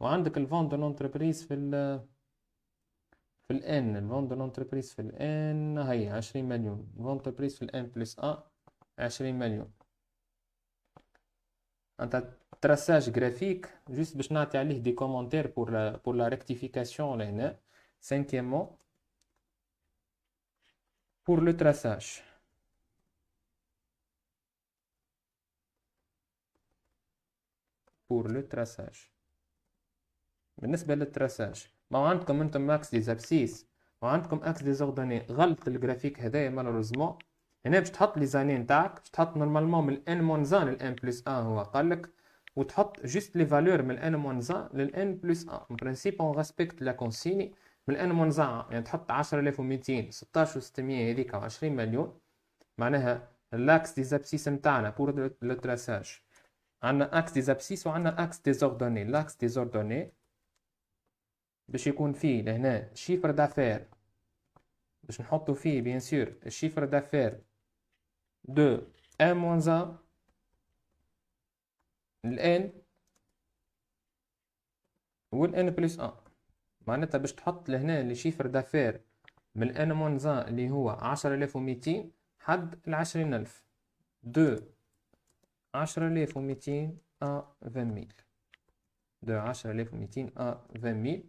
وعندك الفون دون انتربريز في ال في الان الفون دون انتربريز في الان هي عشرين مليون فون انتربريز في الان بلس ا عشرين مليون انت تراساج جرافيك جوست باش نعطي عليه دي كومونتير بور بور لا ريكتيفيكاسيون لهنا cinquièmement بور لو تراساج pour le traçage بالنسبه للتراساج ما عندكم انتم اكس دي زابسيس وعندكم اكس دي زوردوني غلط الجرافيك هذايا مالوريزمون هنا باش تحط لي زانين نتاعك باش تحط نورمالمون من الان مون زان للان بلس ان هو قالك وتحط جوست لي فالور من الان مون زان للان بلس ان من برانسيب اون ريسبكت لا كونسيني من الان مون زان يعني تحط 10200 16600 هذيك 20 مليون معناها الاكس دي زابسيس نتاعنا بور لو تراساج عندنا اكس دي زابسيس وعندنا اكس الاكس دي ديزوردوني باش يكون فيه لهنا شيفر دافير باش نحطو فيه بيان سور الشيفر دافير دو ان موان ان الان والان بلس ان معناتها باش تحط لهنا لي شيفر دافير من الان موان اللي هو عشرة آلاف وميتين حد العشرين ألف دو عشرة آلاف وميتين أ فان ميل دو عشرة آلاف وميتين أ فان ميل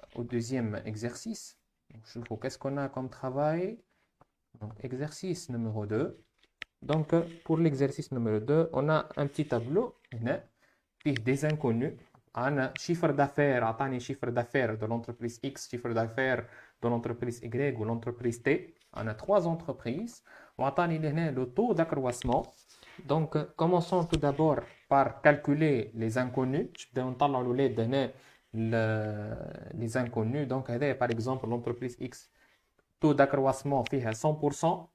deuxième exercice. qu'est-ce qu'on a comme travail. exercice numéro 2. Donc, pour l'exercice numéro 2, on a un petit tableau, puis des inconnus. Un chiffre d'affaires, un chiffre d'affaires de l'entreprise X, chiffre d'affaires de l'entreprise Y ou l'entreprise T. On a trois entreprises. On a le taux d'accroissement. Donc, commençons tout d'abord par calculer les inconnus. Je vais les inconnus. Donc, par exemple, l'entreprise X, taux d'accroissement à 100%.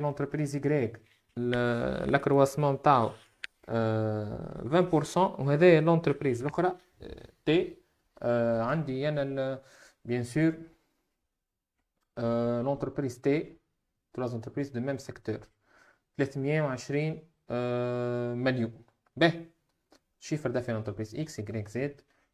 L'entreprise Y, l'accroissement taux 20%. Euh, ou l'entreprise T, عندي euh, bien sûr euh, l'entreprise T, trois entreprises du même secteur. 320 مليون. menu B, d'affaires d'affaires entreprise X, y z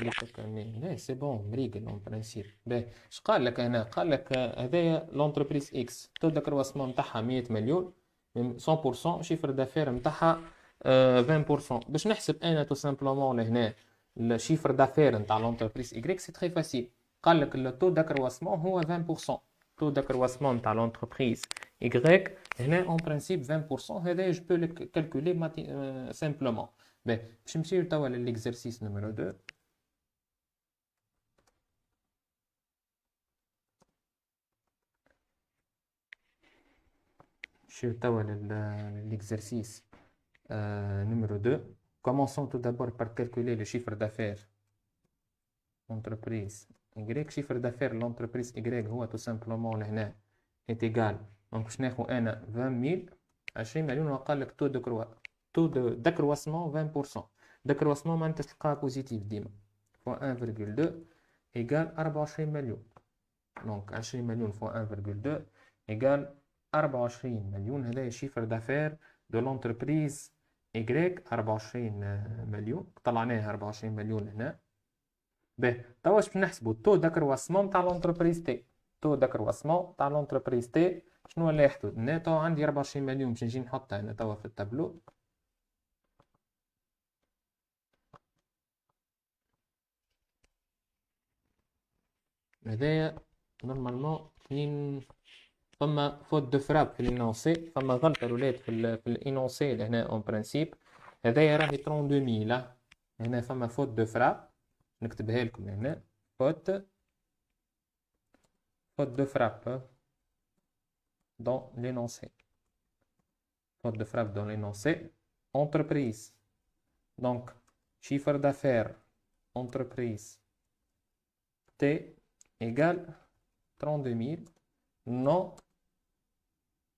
لا سي بون مريقل اون برانسيب باهي اش قال لك هنا قال لك هذايا لونتربريز اكس تو داك الوصمه نتاعها 100 مليون 100% شيفر دافير نتاعها 20% آه، باش نحسب انا تو سامبلومون لهنا الشيفر دافير نتاع لونتربريز اي سي تري فاسيل قال لك التو داكرواسمون هو 20% تو داك داكرواسمون نتاع لونتربريز اي هنا اون برانسيب 20% هذا جو بو لك كالكولي سامبلومون باهي باش نمشيو توا للاكزرسيس نمبر 2 l'exercice euh, numéro 2. Commençons tout d'abord par calculer le chiffre d'affaires. Entreprise Y. Chiffre d'affaires l'entreprise Y هو tout simplement est égal. Donc, je n'ai 20 000. 20 مليون وقال le taux de taux d'accroissement 20%. D'accroissement معناتها cas positif ديما. fois 1,2 égale 24 millions. Donc 20 millions fois 1,2 égale 24 مليون هذا شيفر دافير دو لونتربريز إيكغيك 24 مليون طلعناها 24 مليون هنا باهي توا باش نحسبو تو دا كرواسمون تاع لونتربريز تي تو دا كرواسمون تاع لونتربريز تي شنو اللي يحدث ناتو عندي 24 مليون باش نجي نحطها هنا توا في التابلو هذايا نورمالمون اثنين faute de frappe l'énoncé. Comme l'énoncé. en principe. Et derrière, il y a 32 000. faute de frappe. On comme faute. Faute de frappe. Dans l'énoncé. Faute de frappe dans l'énoncé. Entreprise. Donc, chiffre d'affaires. Entreprise. T égale 32 000. non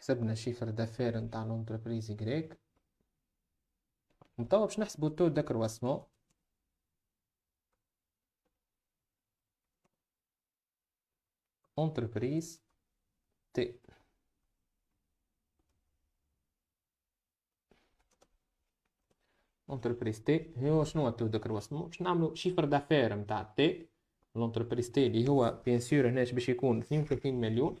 حسبنا شيفر دافير نتاع لونتربريز غريك نتوا باش نحسبو تو داك لونتربريز تي. لونتربريز تي T هو شنو التو ذكر وصمو باش نعملو شيفر دافير نتاع تي لونتربريز تي اللي هو بيان سور هنا باش يكون 32 مليون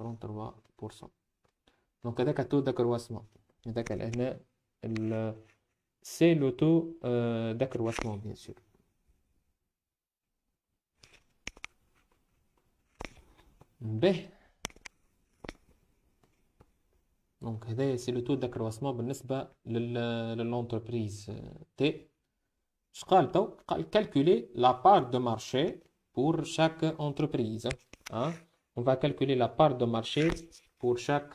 33%. Donc, هذاك التو d'accroissement. هذاك هنا سي لو تو d'accroissement بيان سور. به دونك هذايا سي لو تو داكرواسمون بالنسبه للونتربريز تي شقال تو قال كالكولي لا بار دو مارشي بور شاك اونتربريز ها on va calculer la part de marché pour chaque,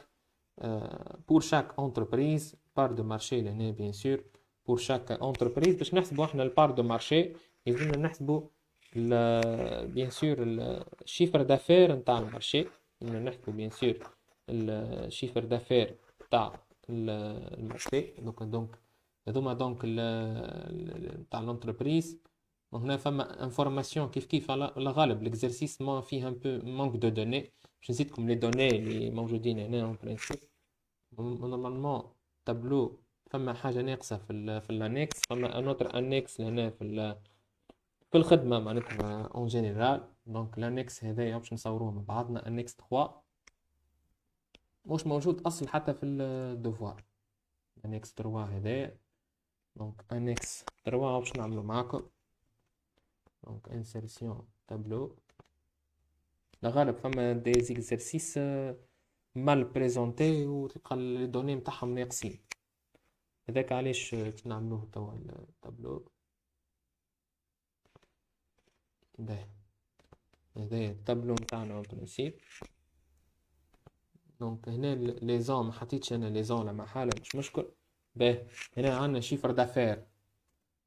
euh, pour chaque entreprise. Part de marché, l'année, bien sûr, pour chaque entreprise. nous la part de marché et le, bien sûr le chiffre d'affaires dans le marché. Nous bien sûr le chiffre d'affaires le, le marché. Donc, donc, donc, le, l'entreprise. هنا فما انفورماسيون كيف كيف على الغالب ليكزرسيس ما فيه ان بو مانك دو دوني باش نزيدكم لي دوني اللي موجودين هنا اون برينسيپ نورمالمون تابلو فما حاجه ناقصه في ال في الانكس فما انوتر انكس لهنا في ال في الخدمه معناتها اون جينيرال دونك الانكس هذايا باش نصوروه مع بعضنا انكس 3 مش موجود اصل حتى في الدوفوار انكس 3 هذا دونك انكس 3 باش نعملو معاكم دونك انسيرسيون تابلو لا غالب فما دي زيكزرسيس مال بريزونتي وتلقى لي دوني نتاعهم ناقصين هذاك علاش كي نعملوه توا التابلو باهي هذايا التابلو نتاعنا برينسيپ دونك هنا لي زون ما حطيتش انا لي زون لما حاله مش مشكل باهي هنا عندنا شيفر دافير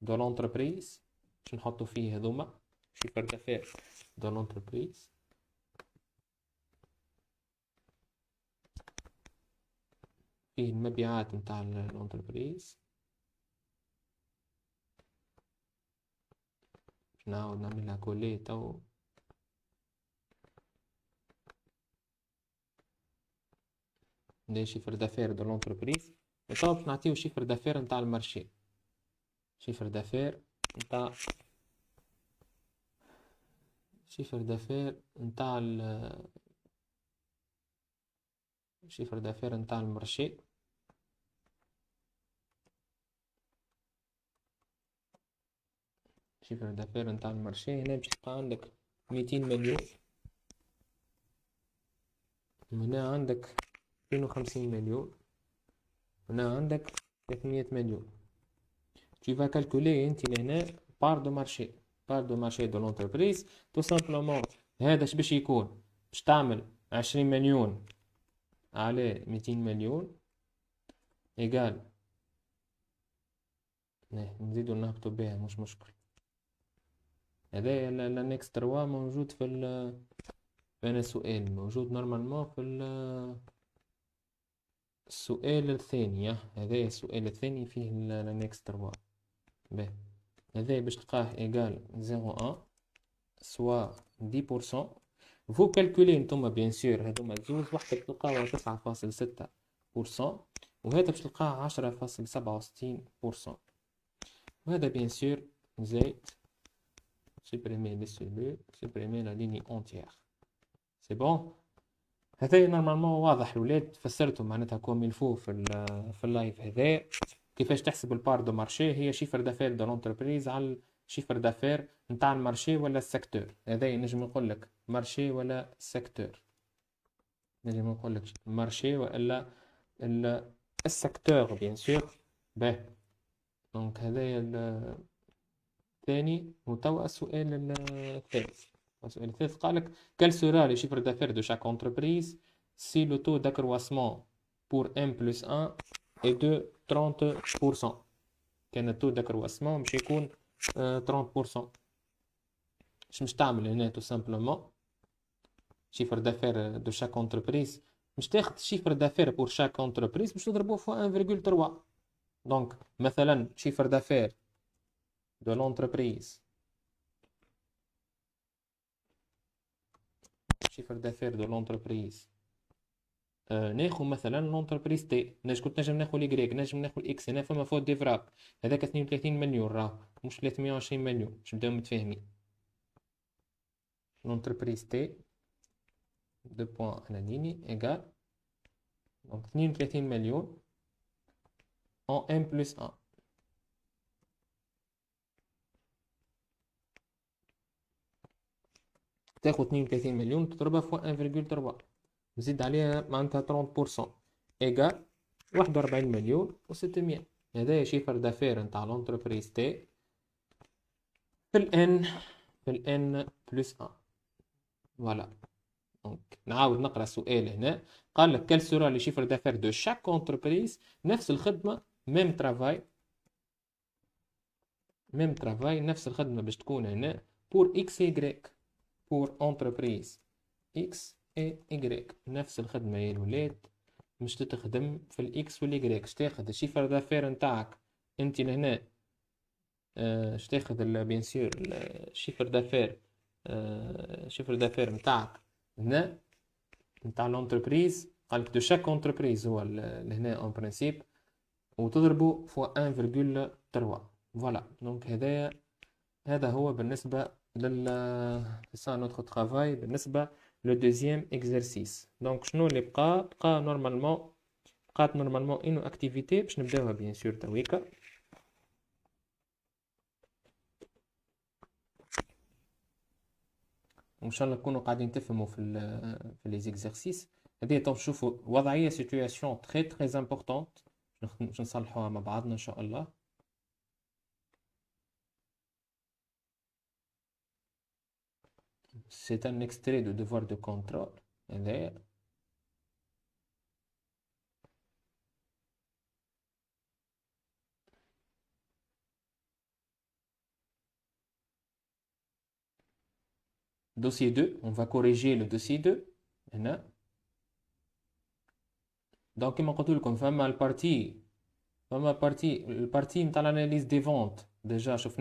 دو لونتربريز باش نحطو فيه هذوما شي كارتافير دو لونتربريز فيه المبيعات نتاع لونتربريز نعاود نعملها كولي تو ده شيفر دافير دو لونتربريز تو باش نعطيو شيفر دافير نتاع المارشي شيفر دافير نتاع شيفر دافير نتاع ال شيفر دافير نتاع المرشي شيفر دافير نتاع المرشي هنا باش تلقى عندك ميتين مليون هنا عندك ميتين وخمسين مليون هنا عندك 300 مليون tu vas calculer انت لهنا بار de marché بار de marché de l'entreprise tout simplement هذا اش باش يكون باش تعمل عشرين مليون على ميتين مليون ايكال نزيدو نهبطو بها مش مشكل هذايا لانكس 3 موجود في ال انا سؤال موجود نورمالمون في ال السؤال الثاني هذايا السؤال الثاني فيه لانكس 3 ب هذا باش تلقاه ايغال زيرو ان سوا 10% فو كالكولي نتوما بيان سور هاذوما زوج وحده تلقاو تسعة فاصل ستة بورسون وهذا باش تلقاه عشرة فاصل سبعة وستين بورسون وهذا بيان سور زائد سوبريمي لي سيلو سوبريمي لا ليني اونتيير سي بون هذا نورمالمون واضح الولاد فسرته معناتها كوم الفو في اللايف هذا كيفاش تحسب البار دو مارشي هي شيفر دافير دو لونتربريز على شيفر دافير نتاع المارشي ولا السيكتور هذا نجم نقول لك مارشي ولا سيكتور نجم نقول لك مارشي ولا السيكتور بيان سور باه دونك هذايا الثاني وتوا السؤال الثالث السؤال الثالث قالك كل سورا لي شيفر دافير دو شاك اونتربريز سي لو تو دكرواسمون بور ان بلس ان et de 30% qui est taux d'accroissement, 30%. Euh, je me demande les tout simplement chiffre d'affaires euh, de chaque entreprise. Je cherche ah, chiffre d'affaires pour chaque entreprise. Je trouve 1,3. Donc, chiffre d'affaires de l'entreprise. Chiffre d'affaires de l'entreprise. آه، ناخذ مثلا لونتربريز تي نجم كنت نجم ناخذ ليغريك نجم ناخذ الاكس هنا فما فوت ديفراب هذاك 32 مليون راه مش 320 مليون باش نبداو متفاهمين لونتربريز تي دو بوان انا ديني ايكال دونك 32 مليون اون ام بلس 1 تاخد 32 مليون تضربها في 1.3 نزيد عليها معناتها 30% إيكال واحد وأربعين مليون ستمية هذايا شيفر دافير نتاع لونتربريز تي في الان في الان بلس ان فوالا دونك نعاود نقرا السؤال هنا قال لك كال سورا لي شيفر دافير دو شاك اونتربريز نفس الخدمه ميم ترافاي ميم ترافاي نفس الخدمه باش تكون هنا بور اكس يغريك بور اونتربريز اكس اي إيكغيك نفس الخدمة يا الولاد مش تتخدم في الإكس والإيكغيك شتاخد الشيفر دافير نتاعك أنت لهنا شتاخد بيان سور الشيفر دافير الشيفر دافير نتاعك هنا نتاع لونتربريز قالك دو شاك اونتربريز هو لهنا اون برانسيب وتضربوا فوا 1.3 فوالا دونك هذايا هذا هو بالنسبة لل سا نوتخ ترافاي بالنسبة le deuxième exercice. Donc, شنو اللي بقى؟ بقى normalement بقات نورمالمون اينو اكتيفيتي باش نبداوها بيان sûr تويكا. وان شاء الله تكونوا قاعدين تفهموا في ال في لي زيكزارسيس هذه تو نشوفوا وضعيه سيتوياسيون تري تري امبورطونت باش نصلحوها مع بعضنا ان شاء الله c'est un extrait de devoir de contrôle. Dossier 2, on va corriger le dossier 2. Donc, il m'a dit qu'on partie, partie partie, Le l'analyse des ventes, déjà, je suis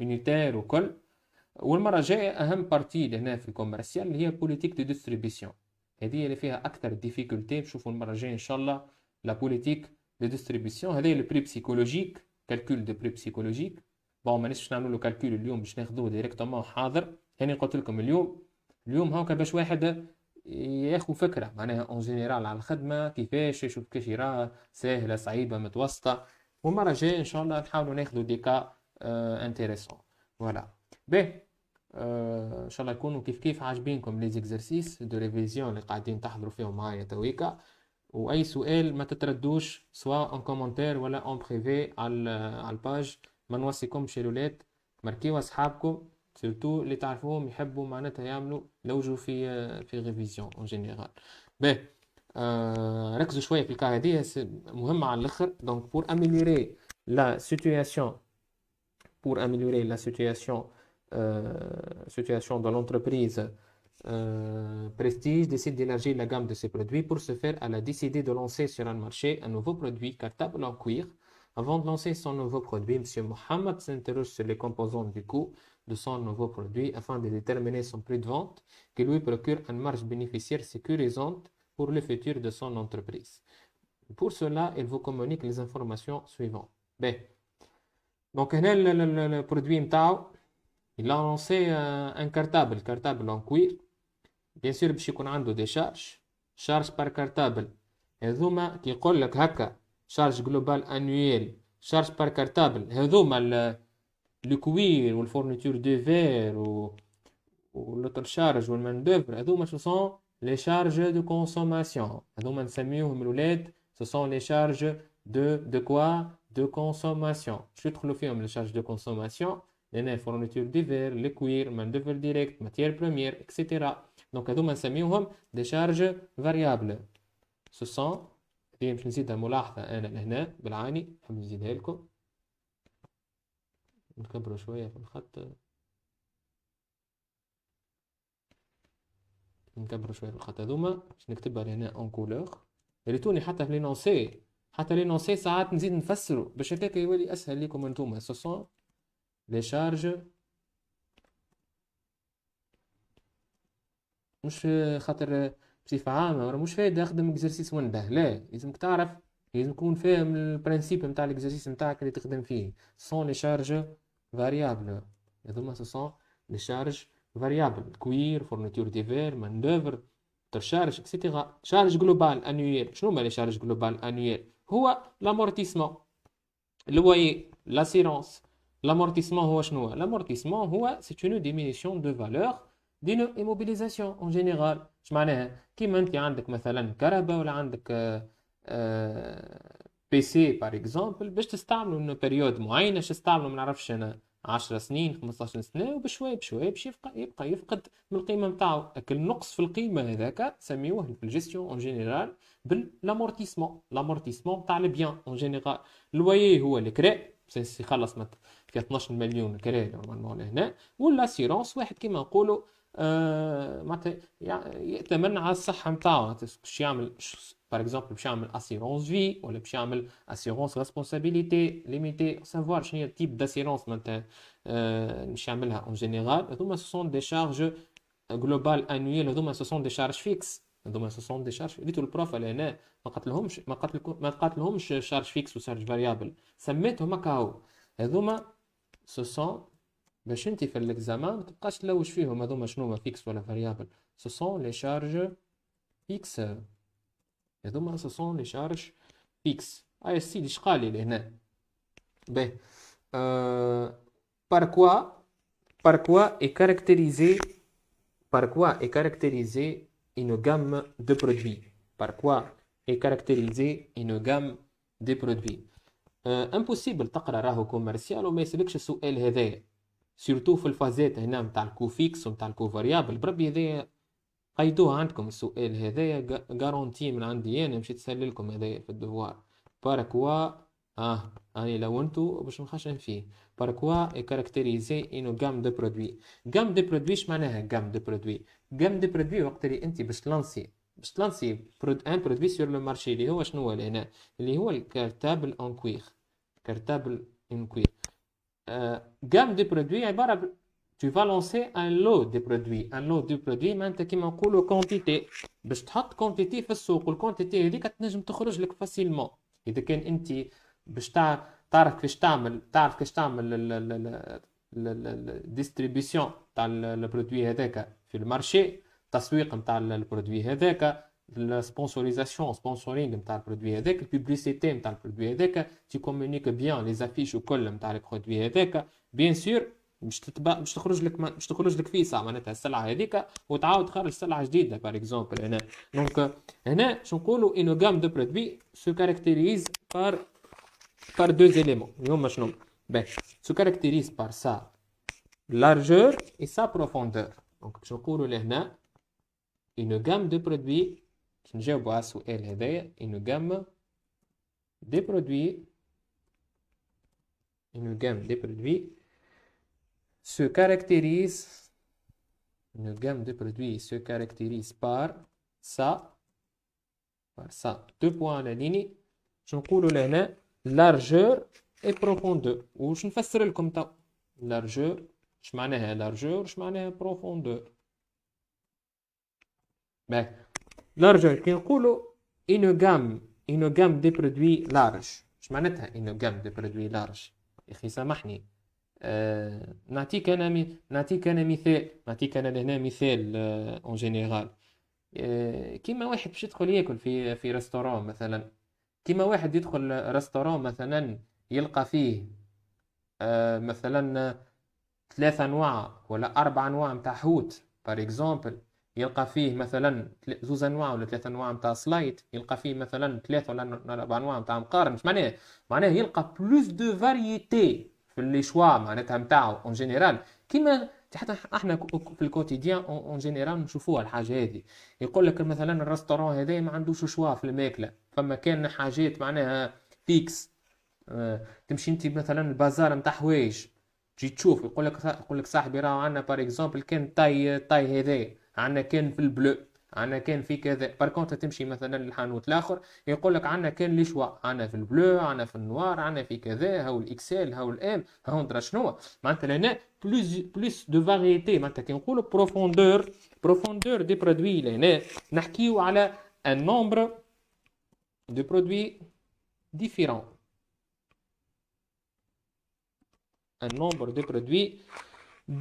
يونيتير وكل والمره الجايه اهم بارتي لهنا في الكوميرسيال اللي هي بوليتيك دو ديستريبيسيون هذه اللي فيها اكثر ديفيكولتي نشوفوا المره الجايه ان شاء الله لا بوليتيك دو ديستريبيسيون هذه لو بري بسيكولوجيك كالكول دو بري بسيكولوجيك بون مانيش باش نعملوا له كالكول اليوم باش ناخذوه ديريكتومون حاضر هاني قلت لكم اليوم اليوم هاكا باش واحد ياخذ فكره معناها اون جينيرال على الخدمه كيفاش يشوف كيفاش يراها ساهله صعيبه متوسطه والمره الجايه ان شاء الله نحاولوا ناخذوا دي كا آه، انتيريسون فوالا باهي ان شاء الله يكونوا كيف كيف عاجبينكم لي زيكزرسيس دو ريفيزيون اللي قاعدين تحضروا فيهم معايا تويكا واي سؤال ما تتردوش سواء ان كومونتير ولا اون بريفي على على الباج ما نوصيكمش الولاد ماركيو اصحابكم سورتو اللي تعرفوهم يحبوا معناتها يعملوا لوجو في آه، في ريفيزيون اون جينيرال باهي آه ركزوا شويه في الكا هذه مهمه على الاخر دونك بور اميليري لا سيتوياسيون pour améliorer la situation, euh, situation de l'entreprise euh, Prestige décide d'élargir la gamme de ses produits. Pour ce faire, elle a décidé de lancer sur un marché un nouveau produit cartable en cuir. Avant de lancer son nouveau produit, M. Mohamed s'interroge sur les composants du coût de son nouveau produit afin de déterminer son prix de vente qui lui procure une marge bénéficiaire sécurisante pour le futur de son entreprise. Pour cela, il vous communique les informations suivantes. B. Ben, donc, le produit MTAO, il a lancé un cartable, cartable en cuir. Bien sûr, il y a des charges. Charge par cartable. qui je vous le dit, charge globale annuelle. Charge par cartable. Comme le cuir, ou la fourniture de verre, ou l'autre charge, ou le manœuvre. Ce sont les charges de consommation. je vous ce sont les charges de quoi de consommation. Je trouve le film, les charges de consommation, les fournitures d'hiver, les cuirs, main directes, directe, matières premières, etc. Donc, à nous, des charges variables. Ce sont, je vais حتى لينونسي ساعات نزيد نفسره باش هكاك يولي اسهل ليكم انتوما سو سون لي شارج مش خاطر بصفة عامة مش فايدة اخدم اكزرسيس ونبه لا لازمك تعرف لازم تكون فاهم البرانسيب نتاع الاكزرسيس نتاعك اللي تخدم فيه سون لي شارج فاريابل هذوما سو سون لي شارج فاريابل كوير فورنيتور ديفير مان دوفر اكسيتيرا شارج جلوبال انويل شنو هما لي شارج جلوبال انويل هو لامورتيسمون لوي إيه؟ لاسيرونس لامورتيسمون هو شنو هو لامورتيسمون هو سي اون ديمينيسيون دو فالور دين ايموبيليزاسيون اون جينيرال اش معناها كيما انت عندك مثلا كهرباء ولا عندك بي سي بار اكزومبل باش تستعملوا من بيريود معينه باش تستعملوا ما نعرفش انا 10 سنين 15 سنه وبشوي بشوي باش يبقى يبقى يفقد من القيمه نتاعو اكل نقص في القيمه هذاك سميوه في الجيستيون اون جينيرال Ben, l'amortissement, l'amortissement, le bien en général. Le loyer, c'est le crédit. C'est ce que je veux dire. C'est millions de je veux dire. C'est ce que je veux dire. C'est ce que je veux dire. Par exemple, je veux dire assurance vie ou assurance responsabilité limitée. Il faut savoir le type d'assurance. Euh, en général, ce sont des charges globales annuelles ce sont des charges fixes. عندهم 60 دي شارج ليتو البروف اللي هنا ما قاتلهمش ما قاتل ما قاتلهمش شارج فيكس وشارج فاريابل سميتهم هكا هو هذوما 60 باش انت في الاكزامان ما تبقاش تلوش فيهم هذوما شنو ما فيكس ولا فاريابل 60 لي شارج فيكس هذوما 60 لي شارج فيكس اي سي سي شقالي لهنا باهي أه... باركوا باركوا اي كاركتيريزي باركوا اي كاركتيريزي une gamme de produits. Par quoi est caractérisée une gamme de produits امبوسيبل تقرا راهو كوميرسيال وما يسلكش السؤال هذايا سورتو في الفازات هنا متاع الكو فيكس ونتاع الكو فاريابل بربي هذايا قيدوه عندكم السؤال هذايا غارونتي من عندي انا مشيت نسللكم هذايا في الدوار باركوا اه اني لونتو باش نخشن فيه باركوا كاركتيريزي انو غام دو برودوي غام دو برودوي اش معناها غام دو برودوي كام دي برودوي وقت اللي انت باش تلانسي باش تلانسي برود ان برودوي سور لو مارشي اللي هو شنو هو لهنا اللي هو الكارتابل اون كوير كارتابل اون كوير جام دي برودوي عباره tu vas lancer un lot de produits un lot de produits معناتها كيما نقولوا كونتيتي باش تحط كونتيتي في السوق والكونتيتي هذيك تنجم تخرج لك فاسيلمون اذا كان انت باش تعرف كيفاش تعمل تعرف كيفاش تعمل la, distribution du le, produit هذاك sur le marché la sponsorisation, sponsoring, produit la publicité, tu produit tu communiques bien les affiches ou colles, produit bien sûr, je te que je par exemple. E Donc, une e gamme de produits se caractérise par, deux éléments. Ben, se caractérise par sa largeur et sa profondeur. Donc, je vais une gamme de produits qui une gamme des produits une gamme des produits se caractérise une gamme de produits se caractérise par ça par ça deux points à la ligne je la largeur اي بروفوندور واش وش نفسر لكم تو لارجور اش معناها لارجور اش معناها بروفوندور دو باهي لارجور كي نقولوا اون غام اون غام دي برودوي لارج اش معناتها اون غام دي برودوي لارج يا اخي سامحني نعطيك انا نعطيك انا مثال نعطيك انا لهنا مثال اون جينيرال كيما واحد باش يدخل ياكل في في ريستوران مثلا كيما واحد يدخل ريستوران مثلا آه، يلقى فيه مثلا ثلاثة أنواع ولا أربع أنواع متاع حوت بار إكزومبل يلقى فيه مثلا زوز أنواع ولا ثلاثة أنواع متاع سلايت يلقى فيه مثلا ثلاثة ولا أربع أنواع متاع مقارن مش معناه معناه يلقى بلوس دو فاريتي في لي شوا معناتها متاعو اون جينيرال كيما حتى احنا في الكوتيديان اون جينيرال نشوفوها الحاجه هذه يقول لك مثلا الريستورون هذا ما عندوش شوا في الماكله فما كان حاجات معناها فيكس آه، تمشي انت مثلا البازار نتاع حوايج تجي تشوف يقول لك يقول لك صاحبي راه عندنا بار اكزومبل كان تاي تاي هذايا عندنا كان في البلو عندنا كان في كذا بار كونتر تمشي مثلا للحانوت الاخر يقول لك عندنا كان لي شوا عندنا في البلو عندنا في النوار عندنا في كذا هاو الاكسل هاو الام هاو درا شنو معناتها لهنا بلوس بلوس دو فاريتي معناتها كي نقولوا بروفوندور بروفوندور دي برودوي لهنا نحكيو على ان نومبر دو برودوي ديفيرون un nombre de produits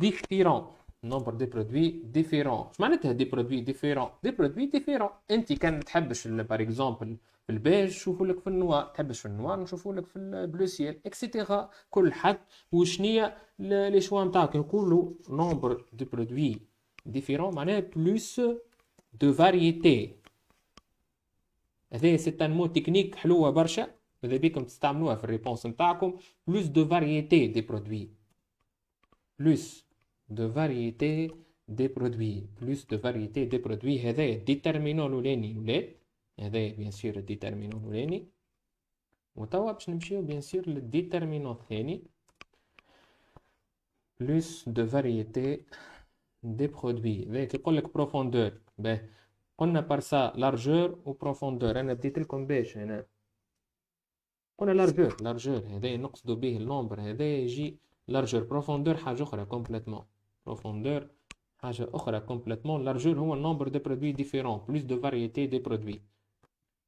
différents nombre de برودوي ديفيرون اش معناتها دي برودوي ديفيرون دي برودوي ديفيرون انت كان تحبش بار اكزومبل في البيج نشوفوا لك في النوار تحبش في النوار نشوفوا لك في البلو سيال اكسيتيرا كل حد وشنيا لي شوا نتاعك نقولوا نومبر دو برودوي ديفيرون معناها بلوس دو فاريتي هذا سي ان مو تكنيك حلوه برشا Vous là, comme on nous avons réponse. Plus de variété des produits. Plus de variété des produits. Plus de variété des produits. C'est le déterminant. C'est, bien sûr, le déterminant. Et bien sûr, le déterminant. Plus de variété des produits. Mais la profondeur ben, On a par ça largeur ou profondeur On a dit que comme c'est largeur, C'est-à-dire, je le nombre. C'est-à-dire, c'est largeur. Profondeur, quelque chose complètement. Profondeur, chose d'autre complètement. Largeur, c'est le nombre de produits différents, plus de variété de produits.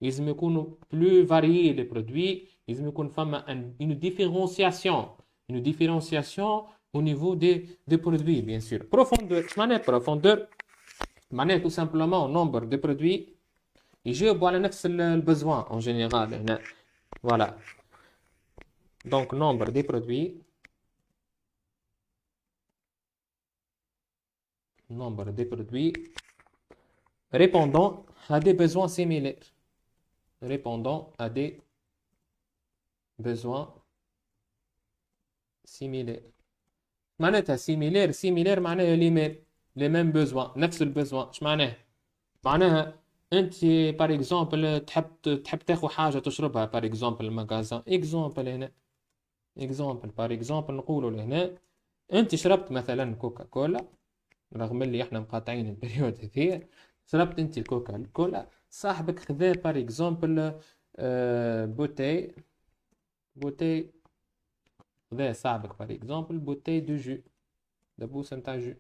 Ils me font plus varier les produits. Ils me font faire une différenciation, une différenciation au niveau des produits, bien sûr. Profondeur, ce n'est pas profondeur. Ce tout simplement au nombre de produits. Et Je vois le besoin en général. Hein. Voilà. Donc, nombre des produits. Nombre des produits répondant à des besoins similaires. Répondant à des besoins similaires. Manette, similaire similaire manette les mêmes les mêmes besoins نفس besoin. Je veut manette. انت بار اكزومبل تحب تحب تاخذ حاجه تشربها بار اكزومبل المغازان اكزومبل هنا اكزومبل بار اكزومبل نقولوا لهنا انت شربت مثلا كوكا كولا رغم اللي احنا مقاطعين البريود هذيا شربت انت كوكا كولا صاحبك خذا بار اكزومبل بوتي بوتي خذا صاحبك بار اكزومبل بوتي دو جو دبوسه نتاع جو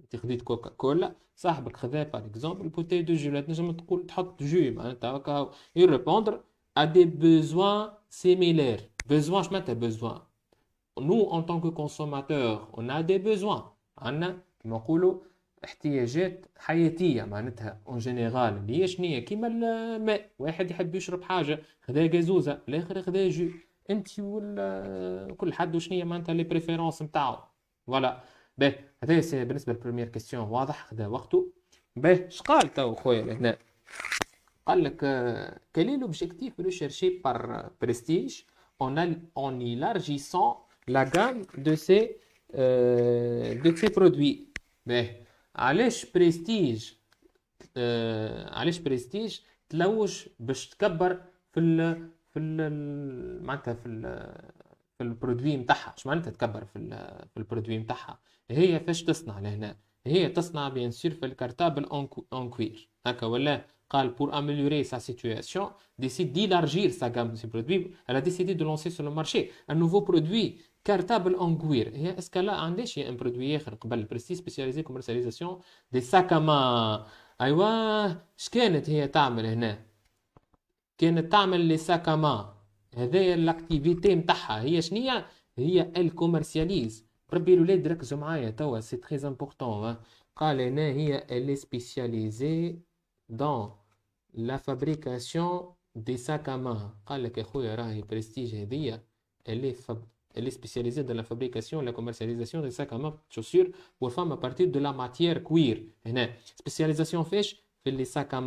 انت خديت كوكا كولا صاحبك خذا باغ اكزومبل بوتي دو جو تنجم تقول تحط جو معناتها هكا يريبوندر ا دي بوزوان سيميلير بوزوان شنو معناتها بوزوان نو ان كو كونسوماتور اون ا دي بوزوان عندنا كما نقولوا احتياجات حياتيه معناتها اون جينيرال اللي هي شنو هي كيما الماء واحد يحب يشرب حاجه خذا جازوزه الاخر خذا جو انت وكل حد وشنو هي معناتها لي بريفيرونس نتاعو فوالا باهي هذا بالنسبه للبريمير كيستيون واضح خدا وقته باهي شقال تو خويا لهنا قال لك آه، quel est لو recherché par prestige اون en élargissant لا غام دو سي دو سي برودوي باهي علاش بريستيج آه، علاش بريستيج تلوج باش تكبر في ال في ال معناتها في ال في البرودوي نتاعها اش معناتها تكبر في في البرودوي نتاعها هي فاش تصنع لهنا هي تصنع بيان سور في الكارتابل اون كوير هكا ولا قال بور اميليوري سا سيتوياسيون ديسيد دي لارجير سا غام ses برودوي elle ديسيدي دو لونسي سو لو مارشي ان نوفو برودوي كارتابل اون كوير هي اسكا لا عندهاش ان برودوي اخر قبل بريستي سبيسياليزي كوميرساليزاسيون دي ساكاما ايوا اش كانت هي تعمل هنا كانت تعمل لي ساكاما هذايا لاكتيفيتي نتاعها هي شنيا هي الكوميرسياليز ربي الولاد ركزوا معايا توا سي تري امبورطون قال هنا هي اللي سبيسياليزي دون لا فابريكاسيون دي ساك قال لك اخويا راهي برستيج هذيا اللي فب... اللي سبيسياليزي دون لا فابريكاسيون لا كوميرسياليزاسيون دي ساك امان تشوسير والفام بارتي دو لا ماتيير كوير هنا سبيسياليزاسيون فيش في لي ساك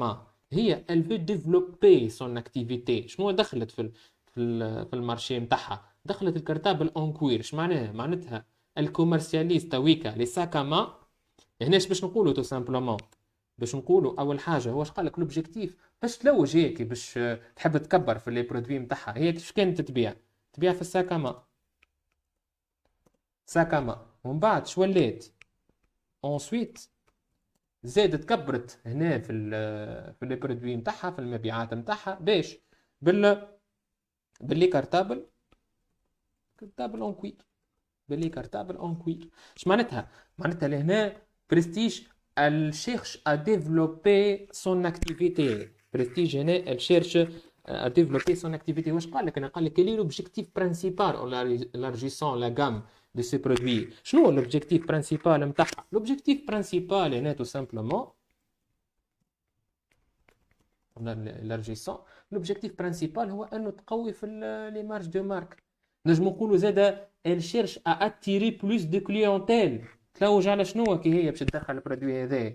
هي elle veut développer son activité شنو دخلت في في المارشي نتاعها دخلت الكرتابل اون كوير اش معناها معناتها الكوميرسياليست تويكا لي ساكاما هناش يعني باش نقولوا تو سامبلومون باش نقولوا اول حاجه هو اش قالك لوبجيكتيف باش تلوج هيك باش تحب تكبر في لي برودوي نتاعها هي كيفاش كانت تبيع تبيع في الساكاما ساكاما ومن بعد شو ولات اونسويت زادت كبرت هنا في ال في لي برودوي نتاعها في المبيعات نتاعها باش بال بلي كارتابل كارتابل اون كوير بلي كارتابل اون كوير اش معناتها معناتها لهنا برستيج الشيخش ا ديفلوبي سون اكتيفيتي برستيج هنا الشيخش ا ديفلوبي سون اكتيفيتي واش قال لك انا قال لك لي لوبجيكتيف برينسيبال اون لارجيسون لا غام دو سي برودوي شنو هو لوبجيكتيف برينسيبال نتاعها لوبجيكتيف برينسيبال هنا تو سامبلومون اون لارجيسون لوبجيكتيف برينسيبال هو انه تقوي في لي مارج دو مارك نجم نقولوا زاد ال شيرش ا اتيري بلوس دو كليونتيل تلوج على شنو كي هي باش تدخل البرودوي هذا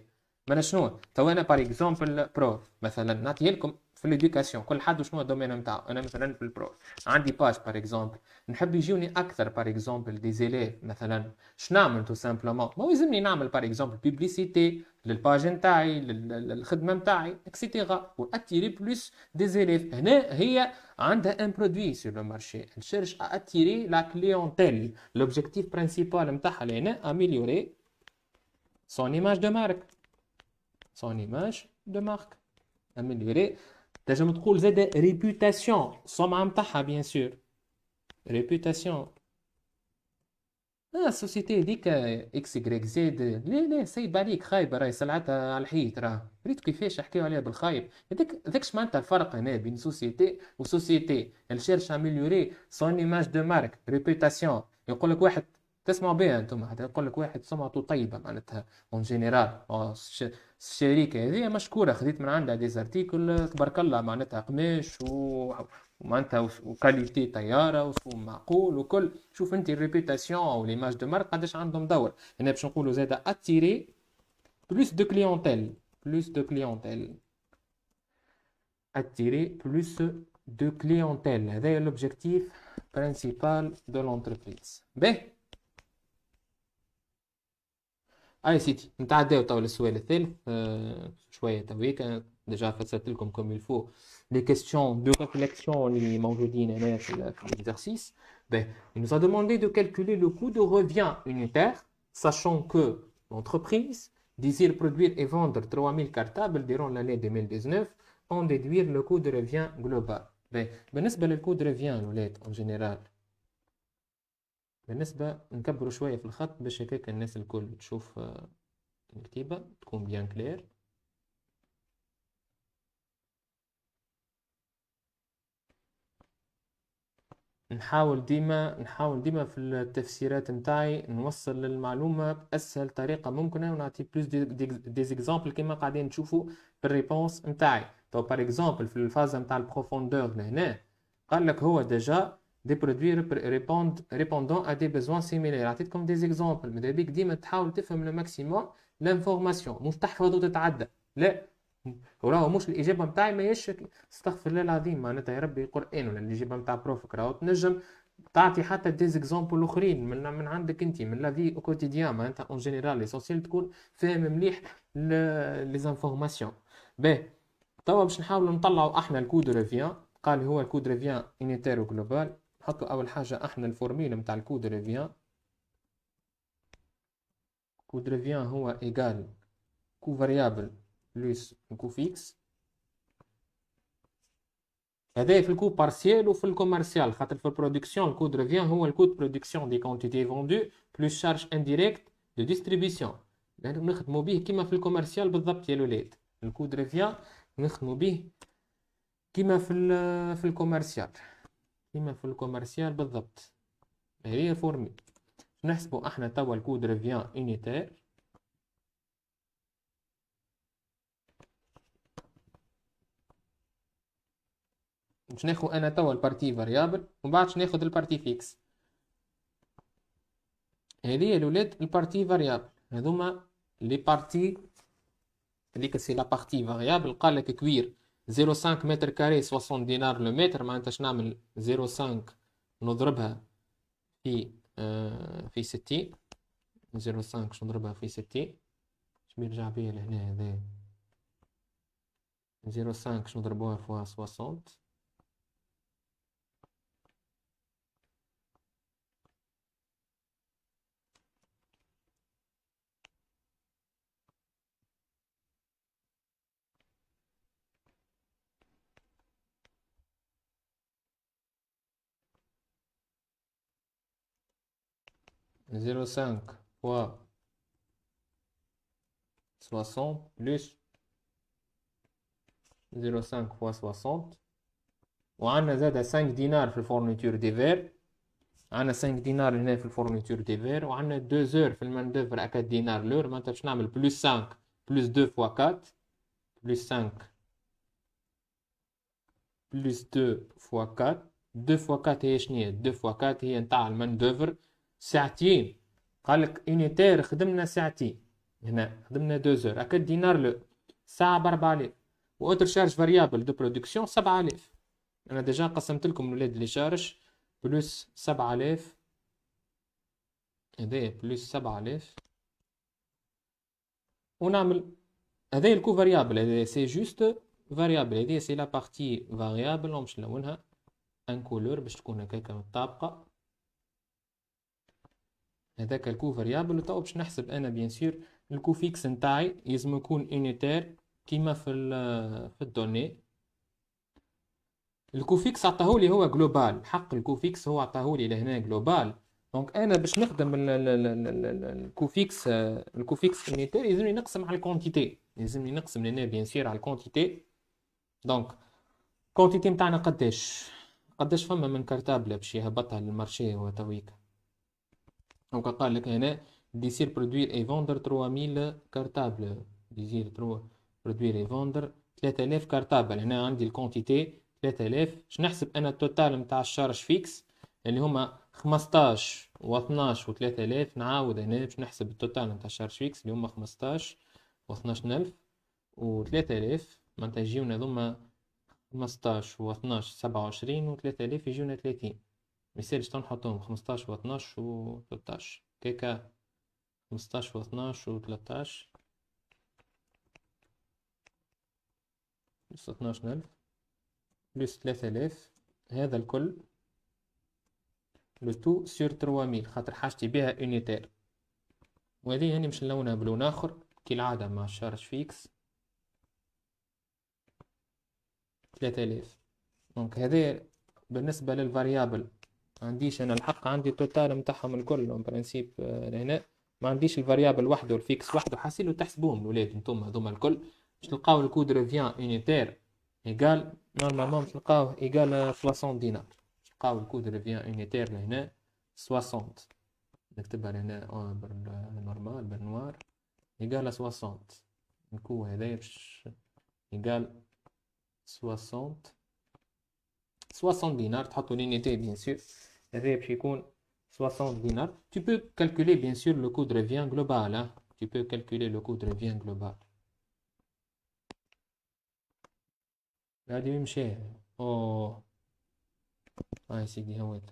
ما شنو تو انا بار اكزومبل بروف مثلا نعطي لكم l'éducation. Quel a un domaine On a un domaine de taille. On a un par exemple. On a besoin d'un par exemple, des élèves. On a besoin de tout simplement. On a besoin de faire, par exemple, de la publicité, la page etc. Pour attirer plus d'élèves. On a un produit sur le marché. On cherche à attirer la clientèle. L'objectif principal, c'est d'améliorer son image de marque. Son image de marque. Améliorer. تنجم تقول زاد ريبوتاسيون السمعة نتاعها بيان سور ريبوتاسيون اه السوسيتي هذيك اكس يغريك زاد لا لا سايبة عليك خايب راهي سلعتها على الحيط راه ريت كيفاش حكيو عليها بالخايب هذاك هذاك معناتها الفرق هنا بين سوسيتي وسوسيتي الشيرش اميليوري سون ايماج دو مارك ريبوتاسيون يقول لك واحد تسمعوا بها انتم حتى يقول لك واحد سمعته طيبه معناتها اون جينيرال الشركه هذه مشكوره خديت من عندها دي زارتيكل تبارك الله معناتها قماش و... ومعناتها وكاليتي طياره وسوم معقول وكل شوف انت الريبيتاسيون او ليماج دو مارك قداش عندهم دور هنا باش نقولوا زاد اتيري بلوس دو كليونتيل بلوس دو كليونتيل اتيري بلوس دو كليونتيل هذا هو لوبجيكتيف برينسيبال دو لونتربريز باهي اه يا سيدي نتعداو je السؤال الثالث آه déjà, تويك ديجا فسرت لكم كوم الفو لي كيستيون دو ريفليكسيون اللي موجودين هنا في l'exercice ben il nous a demandé de calculer le coût de revient unitaire sachant que l'entreprise désire produire et vendre 3000 cartables durant l'année 2019 en déduire le coût de revient global ben, ben le coût ريفيان revient, en général بالنسبة نكبروا شوية في الخط باش هكاك الناس الكل تشوف آه، الكتيبة تكون بيان كلير نحاول ديما نحاول ديما في التفسيرات نتاعي نوصل المعلومة بأسهل طريقة ممكنة ونعطي بلوس دي, زيكزامبل كيما قاعدين نشوفوا في الريبونس نتاعي تو باغ اكزومبل في الفازة نتاع البروفوندور لهنا قال لك هو ديجا برودوي ريبوند ريبوندون ا دي besoins سيميلير عطيتكم دي زيكزامبل ماذا بيك ديما تحاول تفهم لو ماكسيموم لانفورماسيون مش تحفظ وتتعدى لا وراهو مش الاجابه نتاعي ماهيش استغفر الله العظيم معناتها يا ربي قران ولا الاجابه نتاع بروفك راهو تنجم تعطي حتى زيكزامبل اخرين من من عندك انت من لا في كوتيديان معناتها اون جينيرال ليسونسيال تكون فاهم مليح لي زانفورماسيون باهي توا باش نحاولوا نطلعوا احنا الكود ريفيان قال هو الكود ريفيان انيتير جلوبال نحطو اول حاجه احنا الفورميل متاع الكود ريفيان كود ريفيان هو ايجال كو فاريابل بلوس كو فيكس هذا في الكو بارسيال وفي الكوميرسيال خاطر في البرودكسيون الكود ريفيان هو الكود برودكسيون دي كونتيتي فوندو بلوس شارج انديريكت دو ديستريبيسيون نخدمو به كيما في الكوميرسيال بالضبط يا الولاد الكود ريفيان نخدمو به كيما في في الكوميرسيال كيما في الكوميرسيال بالضبط هذه الفورمي نحسبوا احنا توا الكود ريفيان اونيتير باش ناخذ انا توا البارتي فاريابل ومن بعد ناخذ البارتي فيكس هذه الولاد البارتي فاريابل هذوما لي بارتي هذيك سي لا بارتي فاريابل قال لك كوير 0.5 متر كاري 60 دينار لو متر معناتها اش نعمل 0.5 نضربها في آه، في 60 0.5 نضربها في 60 اش بيرجع بيا لهنا هذا 0.5 نضربوها في 60 0,5 fois 60 plus 0,5 fois 60 وعندنا زاد 5 دينار في الفورنيتور دي فير عندنا 5 دينار هنا في الفورنيتور دي فير وعندنا 2 زور في المان دوفر 4 دينار لور معناتها باش نعمل بلوس 5 بلوس 2 فوا 4 بلوس 5 بلوس 2 فوا 4 2 فوا 4 هي شنو هي 2 فوا 4 هي نتاع المان دوفر ساعتين قال لك اونيتير خدمنا ساعتين هنا خدمنا دوزور هكا دينار لو ساعة آلاف و اوتر شارج فاريابل دو برودكسيون آلاف انا ديجا قسمت لكم الولاد لي شارج بلوس آلاف هذايا بلوس آلاف ونعمل هذايا الكو فاريابل هذايا سي جوست فاريابل هاذيا سي لا بارتي فاريابل نمشي نلونها ان كولور باش تكون هكاك متطابقه هذاك الكو فاريابل وتو باش نحسب انا بيان سور الكو فيكس نتاعي لازم يكون اونيتير كيما في في الدوني الكو فيكس عطاهولي هو جلوبال حق الكو فيكس هو عطاهولي لهنا جلوبال دونك انا باش نخدم الكو فيكس الكو فيكس اونيتير لازمني نقسم على الكونتيتي يلزمني نقسم لهنا بيان سور على الكونتيتي دونك الكونتيتي نتاعنا قداش قداش فما من كارتابل باش يهبطها للمارشي هو تويك دونك قال لك هنا ديسير برودوير اي فوندر 3000 كارتابل ديسير برودوير اي فوندر 3000 كارتابل هنا عندي الكونتيتي 3000 باش نحسب انا التوتال نتاع الشارج فيكس اللي هما 15 و12 و3000 نعاود هنا باش نحسب التوتال نتاع الشارج فيكس اللي هما 15 و12000 و3000 معناتها يجيونا ذوما 15 و12 27 و3000 يجيونا 30 ما تنحطهم خمسطاش و اثناش و تلتاش كيكا خمسطاش و اثناش و تلتاش بلس اثناش ألف بلس ثلاثة آلاف هذا الكل لو تو سور تروا ميل خاطر حاجتي بها اونيتير وهذه هاني باش نلونها بلون آخر كالعادة مع الشارج فيكس ثلاثة آلاف دونك هذا بالنسبة للفاريابل ما عنديش انا الحق عندي التوتال نتاعهم الكل اون برانسيب آه، هنا ما عنديش الفاريابل وحده والفيكس وحده لو تحسبوهم الاولاد نتوما هذوما الكل باش تلقاو الكود ريفيان يونيتير ايغال نورمالمون باش تلقاو ايغال 60 دينار باش تلقاو الكود ريفيان يونيتير لهنا 60 نكتبها لهنا بالنورمال بالنوار ايغال 60 الكو هذايا باش ايغال 60 60 دينار تحطوا لينيتي بيان سور 60 dinars. Tu peux calculer bien sûr le coût de revient global. Hein. Tu peux calculer le coût de revient global. غادي يمشي او هاي سيدي هويت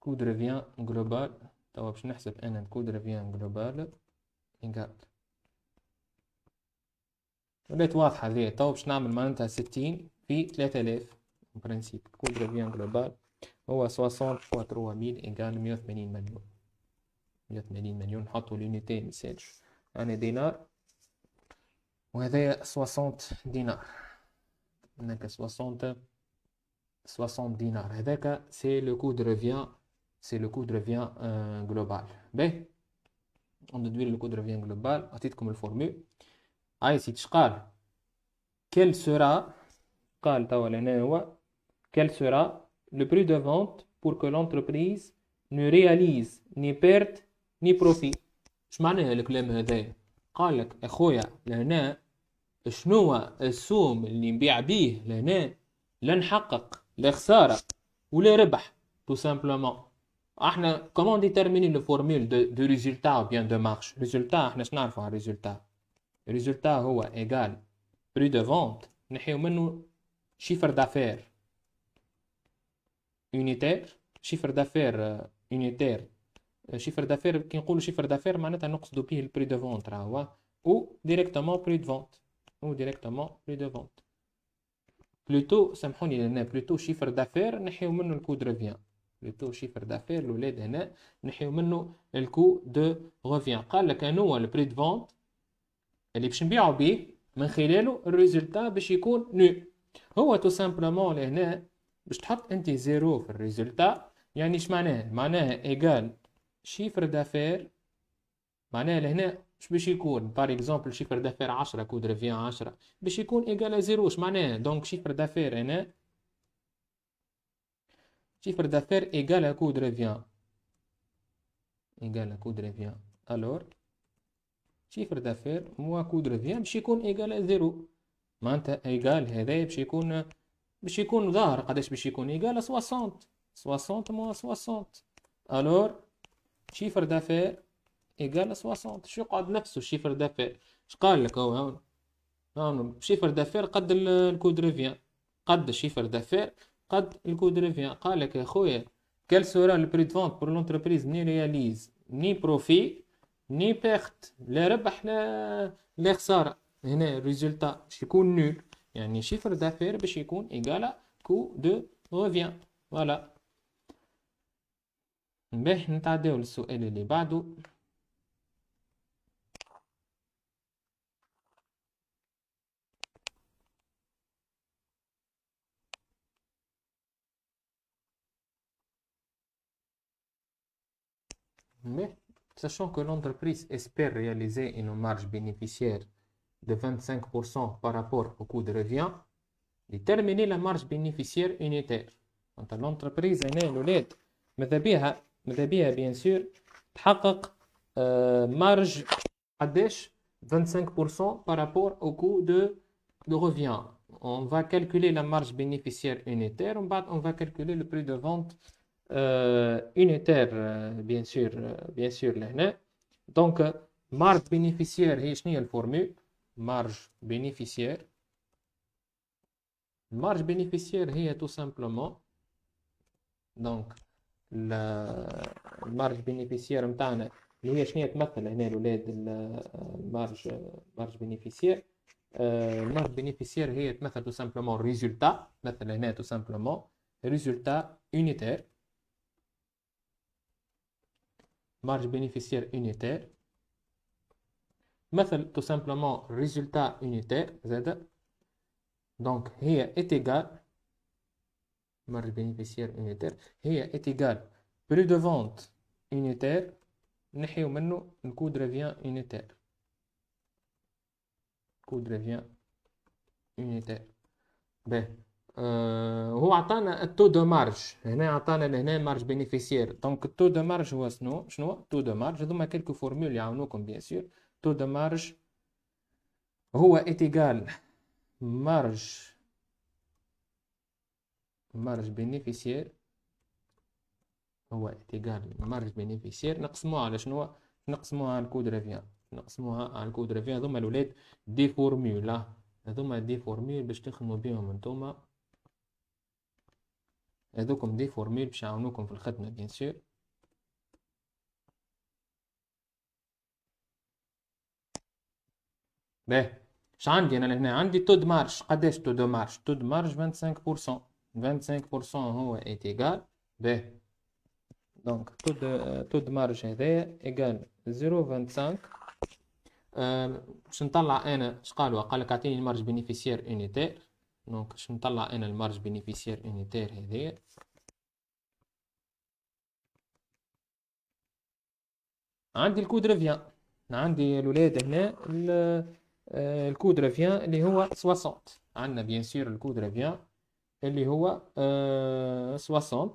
كود ريفيان جلوبال توا باش نحسب انا global ريفيان en principe coût de revient global هو 60 فوا 3000 إيكال 180 مليون 180 مليون نحطو لونيتي مثال أنا دينار وهذايا 60 دينار هناك 60 60 دينار هذاك سي لو كو دو ريفيان سي لو كو دو ريفيان جلوبال باهي اون دوير لو كو دو ريفيان جلوبال عطيتكم الفورمول هاي سيتش قال كيل سورا قال توا لنا هو quel sera le prix de vente pour que l'entreprise ne réalise ni perte ni profit اش معناها الكلام هذايا قالك اخويا لهنا شنو السوم اللي نبيع بيه لهنا لنحقق لا خساره ولا ربح تو سامبلومون احنا يونيتير شيفر دافير يونيتير شيفر دافير كي نقولوا شيفر دافير معناتها نقصدوا به البري دو فونت راهو او ديريكتومون بري دو فونت او ديريكتومون بري دو فونت بلوتو سامحوني هنا بلوتو شيفر دافير نحيو منه الكو دو ريفيان بلوتو شيفر دافير الاولاد هنا نحيو منه الكو دو ريفيان قال لك انو هو البري دو فونت اللي باش نبيعو بيه من خلاله الريزلتا باش يكون نو هو تو سامبلومون لهنا باش تحط انت زيرو في الريزلتا يعني اش معناه معناه ايجال شيفر دافير معناه لهنا اش باش يكون بار اكزومبل شيفر دافير 10 كود ريفيا 10 باش يكون ايغال زيرو اش معناه دونك شيفر دافير هنا شيفر دافير ايغال كود ريفيا ايغال كود ريفيا الور شيفر دافير مو كود ريفيا باش يكون ايغال زيرو معناتها ايجال هذايا باش يكون باش يكون ظاهر قداش باش يكون ايغال 60 60 موان 60 الور شيفر دافير ايغال 60 شو يقعد نفسه شيفر دافير اش قال لك هو هون هون شيفر دافير قد الكود ريفيان قد شيفر دافير قد الكود ريفيان قال لك يا خويا كال سورا البري دو فونت بور لونتربريز ني رياليز ني بروفي ني بيرت لا ربح لا لا خساره هنا ريزولتا باش يكون نول يعني شيفر دافير باش يكون ايجالا كو دو غوفيان فوالا نتعداو للسؤال اللي Mais sachant que l'entreprise espère réaliser une marge bénéficiaire de 25% par rapport au coût de revient, déterminer la marge bénéficiaire unitaire. Quand l'entreprise mais الولاد bien sûr, bien sûr تحقق قداش 25% par rapport au coût de, de revient. On va calculer la marge bénéficiaire unitaire, on va, calculer le prix de vente euh, unitaire, euh, bien sûr, euh, bien sûr, Donc, marge bénéficiaire, c'est la formule marge bénéficiaire. Marge bénéficiaire, il tout simplement. Donc, la marge bénéficiaire, nous avons une euh, marge, euh, marge bénéficiaire. la euh, marge bénéficiaire, il y a tout simplement résultat. tout simplement résultat unitaire. Marge bénéficiaire unitaire. Je tout simplement résultat unitaire, z Donc, il est égal, marge bénéficiaire unitaire, il est égal prix de vente unitaire, nous avons maintenant le coût de revient unitaire. Le coût de revient unitaire. Bon, euh, on attend un taux de marge, on attend un taux de marge bénéficiaire. Donc, le taux de marge, je vous donne quelques formules à nous, bien sûr. تو ذا مارج هو اتيكال مارج مارج بينيفيسير هو اتيكال مارج بينيفيسير نقسموها على شنو نقسموها على الكود ريفيان نقسموها على الكود ريفيان هذوما الولاد دي فورمولا هذوما دي فورمول باش تخدموا بيهم نتوما هذوكم دي فورمول باش يعاونوكم في الخدمه بيان سور باهي اش عندي انا لهنا عندي تو دو مارش قداش تو دو مارش تو دو مارج 25% 25% هو ايتيغال باهي دونك تو دو تو دو مارج هذايا ايغال 0.25 باش نطلع انا اش قالوا قال لك اعطيني المارج بينيفيسيير اونيتير دونك باش نطلع انا المارج بينيفيسيير اونيتير هذايا عندي الكود ريفيان عندي الولاد هنا آه، الكود ريفيان اللي هو 60 عندنا بيان سور الكود ريفيان اللي هو 60 آه،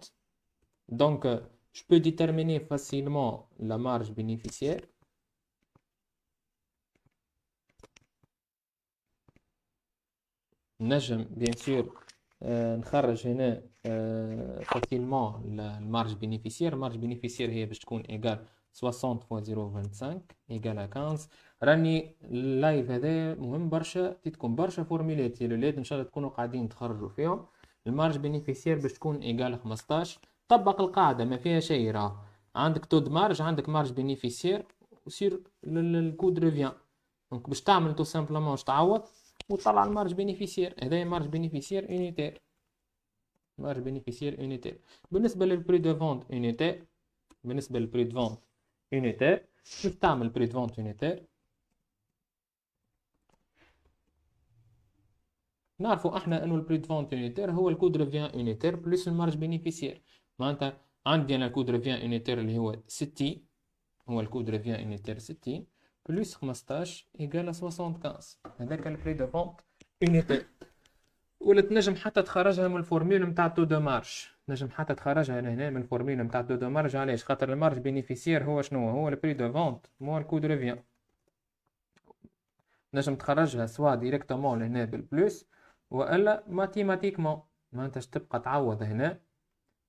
دونك je peux déterminer facilement la marge bénéficiaire نجم بيان آه، سور نخرج هنا فاسيلمون المارج بينيفيسير المارج بينيفيسير هي باش تكون ايكال 60 فوا 0.25 ايكال 15 راني اللايف هذا مهم برشا تي تكون برشا فورميلات يا الاولاد ان شاء الله تكونوا قاعدين تخرجوا فيهم المارج بينيفيسير باش تكون ايجال 15 طبق القاعده ما فيها شيء راه عندك تود مارج عندك مارج بينيفيسير وسير الكود ريفيان دونك باش تعمل تو سامبلومون باش تعوض وطلع المارج بينيفيسير هذا مارج بينيفيسير اونيتير مارج بينيفيسير اونيتير بالنسبه للبري دو فونت اونيتير بالنسبه للبري دو فونت اونيتير باش تعمل بري دو فونت اونيتير نعرفوا احنا انه البري فونت يونيتير هو الكود ريفيان يونيتير بلس المارج بينيفيسير معناتها عندي انا الكود ريفيان يونيتير اللي هو 60 هو الكود ريفيان يونيتير 60 بلس 15 ايجال 75 هذاك البري دو فونت يونيتير ولا تنجم حتى تخرجها من الفورميول نتاع تو دو مارش نجم حتى تخرجها انا هنا من الفورميول نتاع تو دو مارش علاش خاطر المارج بينيفيسير هو شنو هو البري دو فونت مو الكود ريفيان نجم تخرجها سوا ديريكتومون لهنا بالبلوس والا ماتيماتيكمون ما انتش تبقى تعوض هنا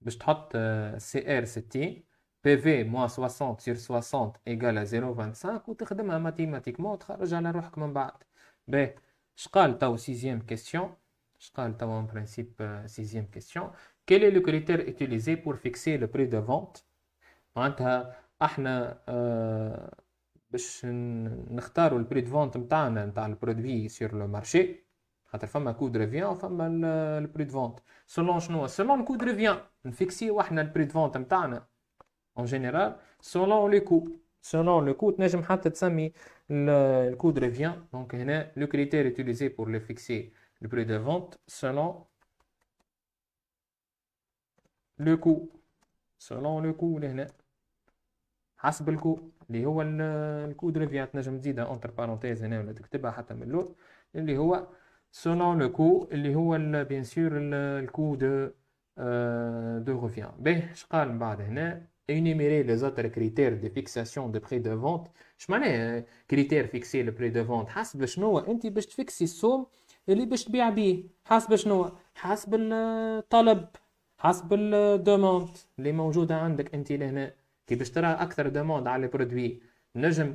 باش تحط آه، سي ار 60 بي في موان 60 سير 60 ايغال 0.25 وتخدمها ماتيماتيكمون وتخرج على روحك من بعد باهي شقال تو سيزيام كيستيون شقال تو ان برينسيپ آه، سيزيام كيسيون كيل لو كريتير اوتيليزي بور فيكسي لو بري دو فونت معناتها احنا آه، باش نختاروا البري دو فونت نتاعنا نتاع البرودوي سير لو مارشي Parce de revient le prix de vente. Selon Selon le coût de revient. On le prix de vente en général selon le coût. Selon le coût, le coût de revient. Donc le critère utilisé pour fixer le prix de vente selon le coût. Selon le coût le de revient. je entre parenthèses selon le coût اللي هو بيان سور الكو دو دو رevient باهي اش قال من بعد هنا énumérer les autres critères de fixation de prix de vente اش معناها كريتير فيكسي لو بري دو فونت حسب شنو انت باش تفكسي السوم اللي باش تبيع بيه حسب شنو حسب الطلب حسب الدوموند اللي موجوده عندك انت لهنا كي باش ترى اكثر دوموند على البرودوي نجم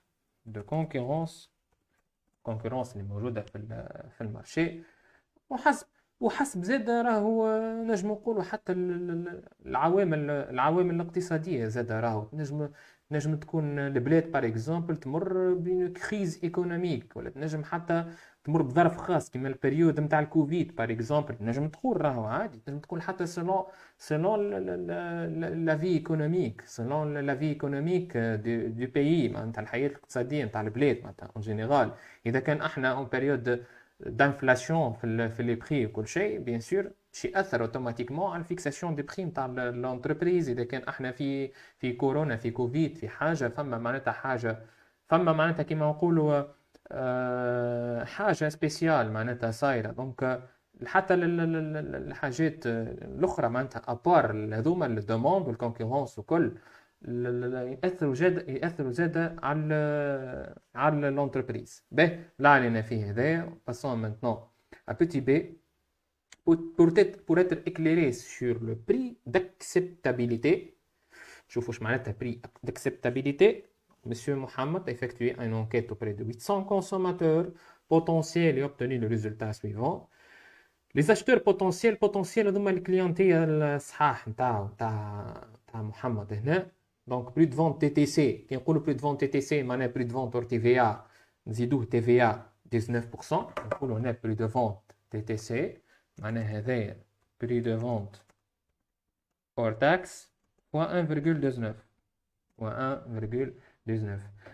دو كونكورونس كونكورونس اللي موجوده في في المارشي وحسب وحسب زاد راهو نجم نقولوا حتى العوامل العوامل الاقتصاديه زاد راهو نجم نجم تكون البلاد بار اكزومبل تمر بين كريز ايكونوميك ولا تنجم حتى تمر بظرف خاص كيما البريود نتاع الكوفيد بار اكزومبل نجم تقول راهو عادي تنجم تقول حتى سلون سلون لا في ايكونوميك سلون لا في ايكونوميك دو بيي معناتها الحياه الاقتصاديه نتاع البلاد معناتها اون جينيرال اذا كان احنا اون بريود دانفلاسيون في لي بري وكل شيء بيان سور ياثر اوتوماتيكمون على الفيكساسيون دي بريم تاع لونتربريز اذا كان احنا في في كورونا في كوفيد في حاجه فما معناتها حاجه فما معناتها كيما نقولوا أه حاجه سبيسيال معناتها صايره دونك حتى الحاجات الاخرى معناتها ابار هذوما الدوموند والكونكورونس وكل ياثروا زاد ياثروا زاد على على لونتربريز باهي لا علينا فيه هذايا باسون مانتنون ا بوتي بي pour, être, éclairé sur le prix d'acceptabilité, je vous le prix d'acceptabilité, Monsieur Mohamed a effectué une enquête auprès de 800 consommateurs potentiels et obtenu le résultat suivant. Les acheteurs potentiels, potentiels, هذوما الكليونتيل صحاح نتاع clientèle, نتاع محمد هنا Donc vente TTC. vente TTC, le سي de vente TTC, دو فونت تي تي سي TVA, de vente 19% On on plus de vente TTC on a le prix de vente hors taxes fois 1,29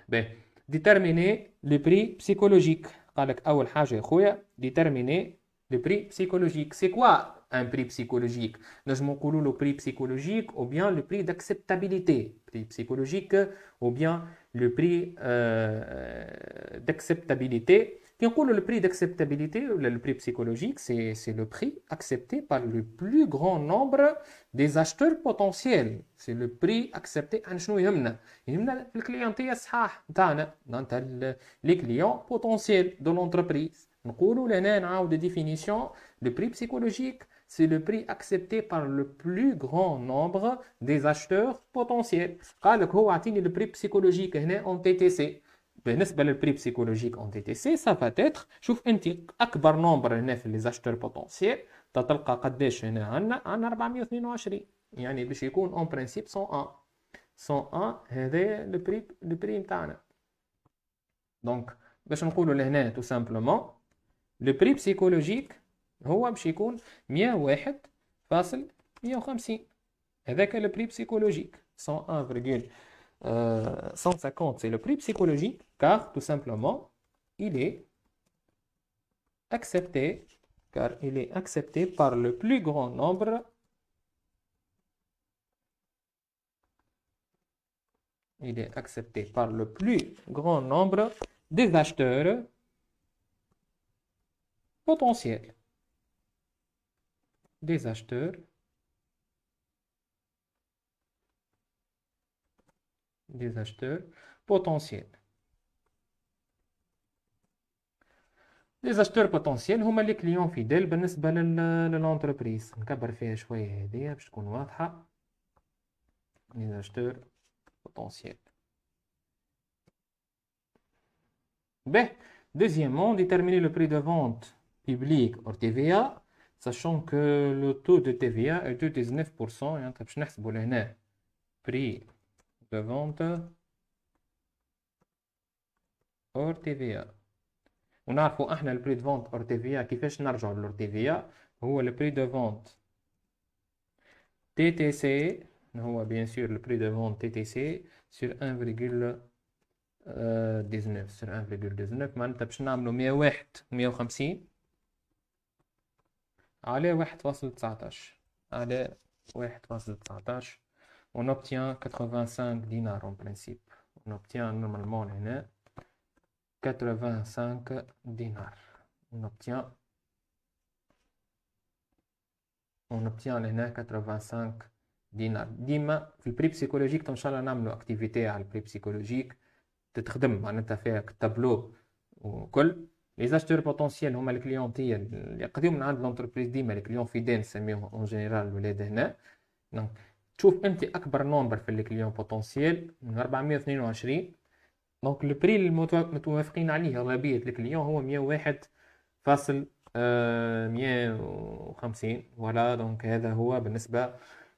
ben, déterminer le prix psychologique. déterminer le prix psychologique. c'est quoi un prix psychologique? je nous prenons le prix psychologique, ou bien le prix d'acceptabilité, prix psychologique, ou bien le prix euh, d'acceptabilité le prix d'acceptabilité, le prix psychologique, c'est le prix accepté par le plus grand nombre des acheteurs potentiels. C'est le prix accepté. Le client les clients potentiels de l'entreprise. de définition, le prix psychologique, c'est le prix accepté par le plus grand nombre des acheteurs potentiels. Le prix psychologique en TTC. بالنسبه للبري بسيكولوجيك اون تي تي سي سافا تيتر شوف انت اكبر نومبر هنا في لي زاشتور بوتونسييل تلقى قداش هنا عندنا عندنا 422 يعني باش يكون اون برينسيپ 101 101 هذا لو بري لو بري نتاعنا دونك باش نقولوا لهنا تو سامبلومون لو بري بسيكولوجيك هو باش يكون 101 فاصل 150 هذاك لو بري بسيكولوجيك 101.1 150, euh, c'est le prix psychologique, car tout simplement, il est accepté, car il est accepté par le plus grand nombre il est accepté par le plus grand nombre des acheteurs potentiels. Des acheteurs des acheteurs potentiels. Les acheteurs potentiels sont les clients fidèles à l'entreprise. On va faire un choix de Les acheteurs potentiels. deuxièmement, déterminer le prix de vente public hors TVA, sachant que le taux de TVA est de 19%. on va un prix de vente اور تي في ونعرفوا احنا البري دو فونت اور تي في كيفاش نرجعوا للور تي في هو البري دو فونت تي تي سي هو بيان سور البري دو فونت تي تي سي سور 1,19 سور 1,19 معناتها باش نعملوا 101 150 على 1.19 على 1.19 on obtient 85 dinars en principe. On obtient normalement 85 dinars. On obtient on obtient les 85 dinars. le prix psychologique, tu as l'activité à le prix psychologique. Tu a fait un tableau ou Les acheteurs potentiels, les clients, les clients fidèles, c'est mieux en général, les DNA. تشوف انت اكبر نومبر في الكليون بوتونسييل من 422 دونك لو بري المتوافقين عليه اغلبيه الكليون هو 101 فاصل 150 ولا دونك هذا هو بالنسبه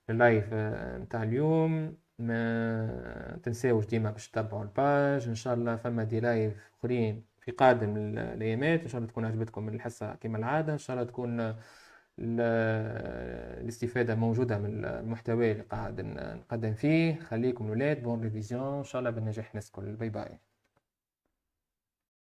لللايف آه، نتاع اليوم ما تنساوش ديما باش تتبعوا الباج ان شاء الله فما دي لايف اخرين في قادم الايامات ان شاء الله تكون عجبتكم الحصه كما العاده ان شاء الله تكون الاستفاده موجوده من المحتوى اللي قاعد نقدم فيه خليكم الاولاد بون ريفيزيون ان شاء الله بالنجاح نسكل باي باي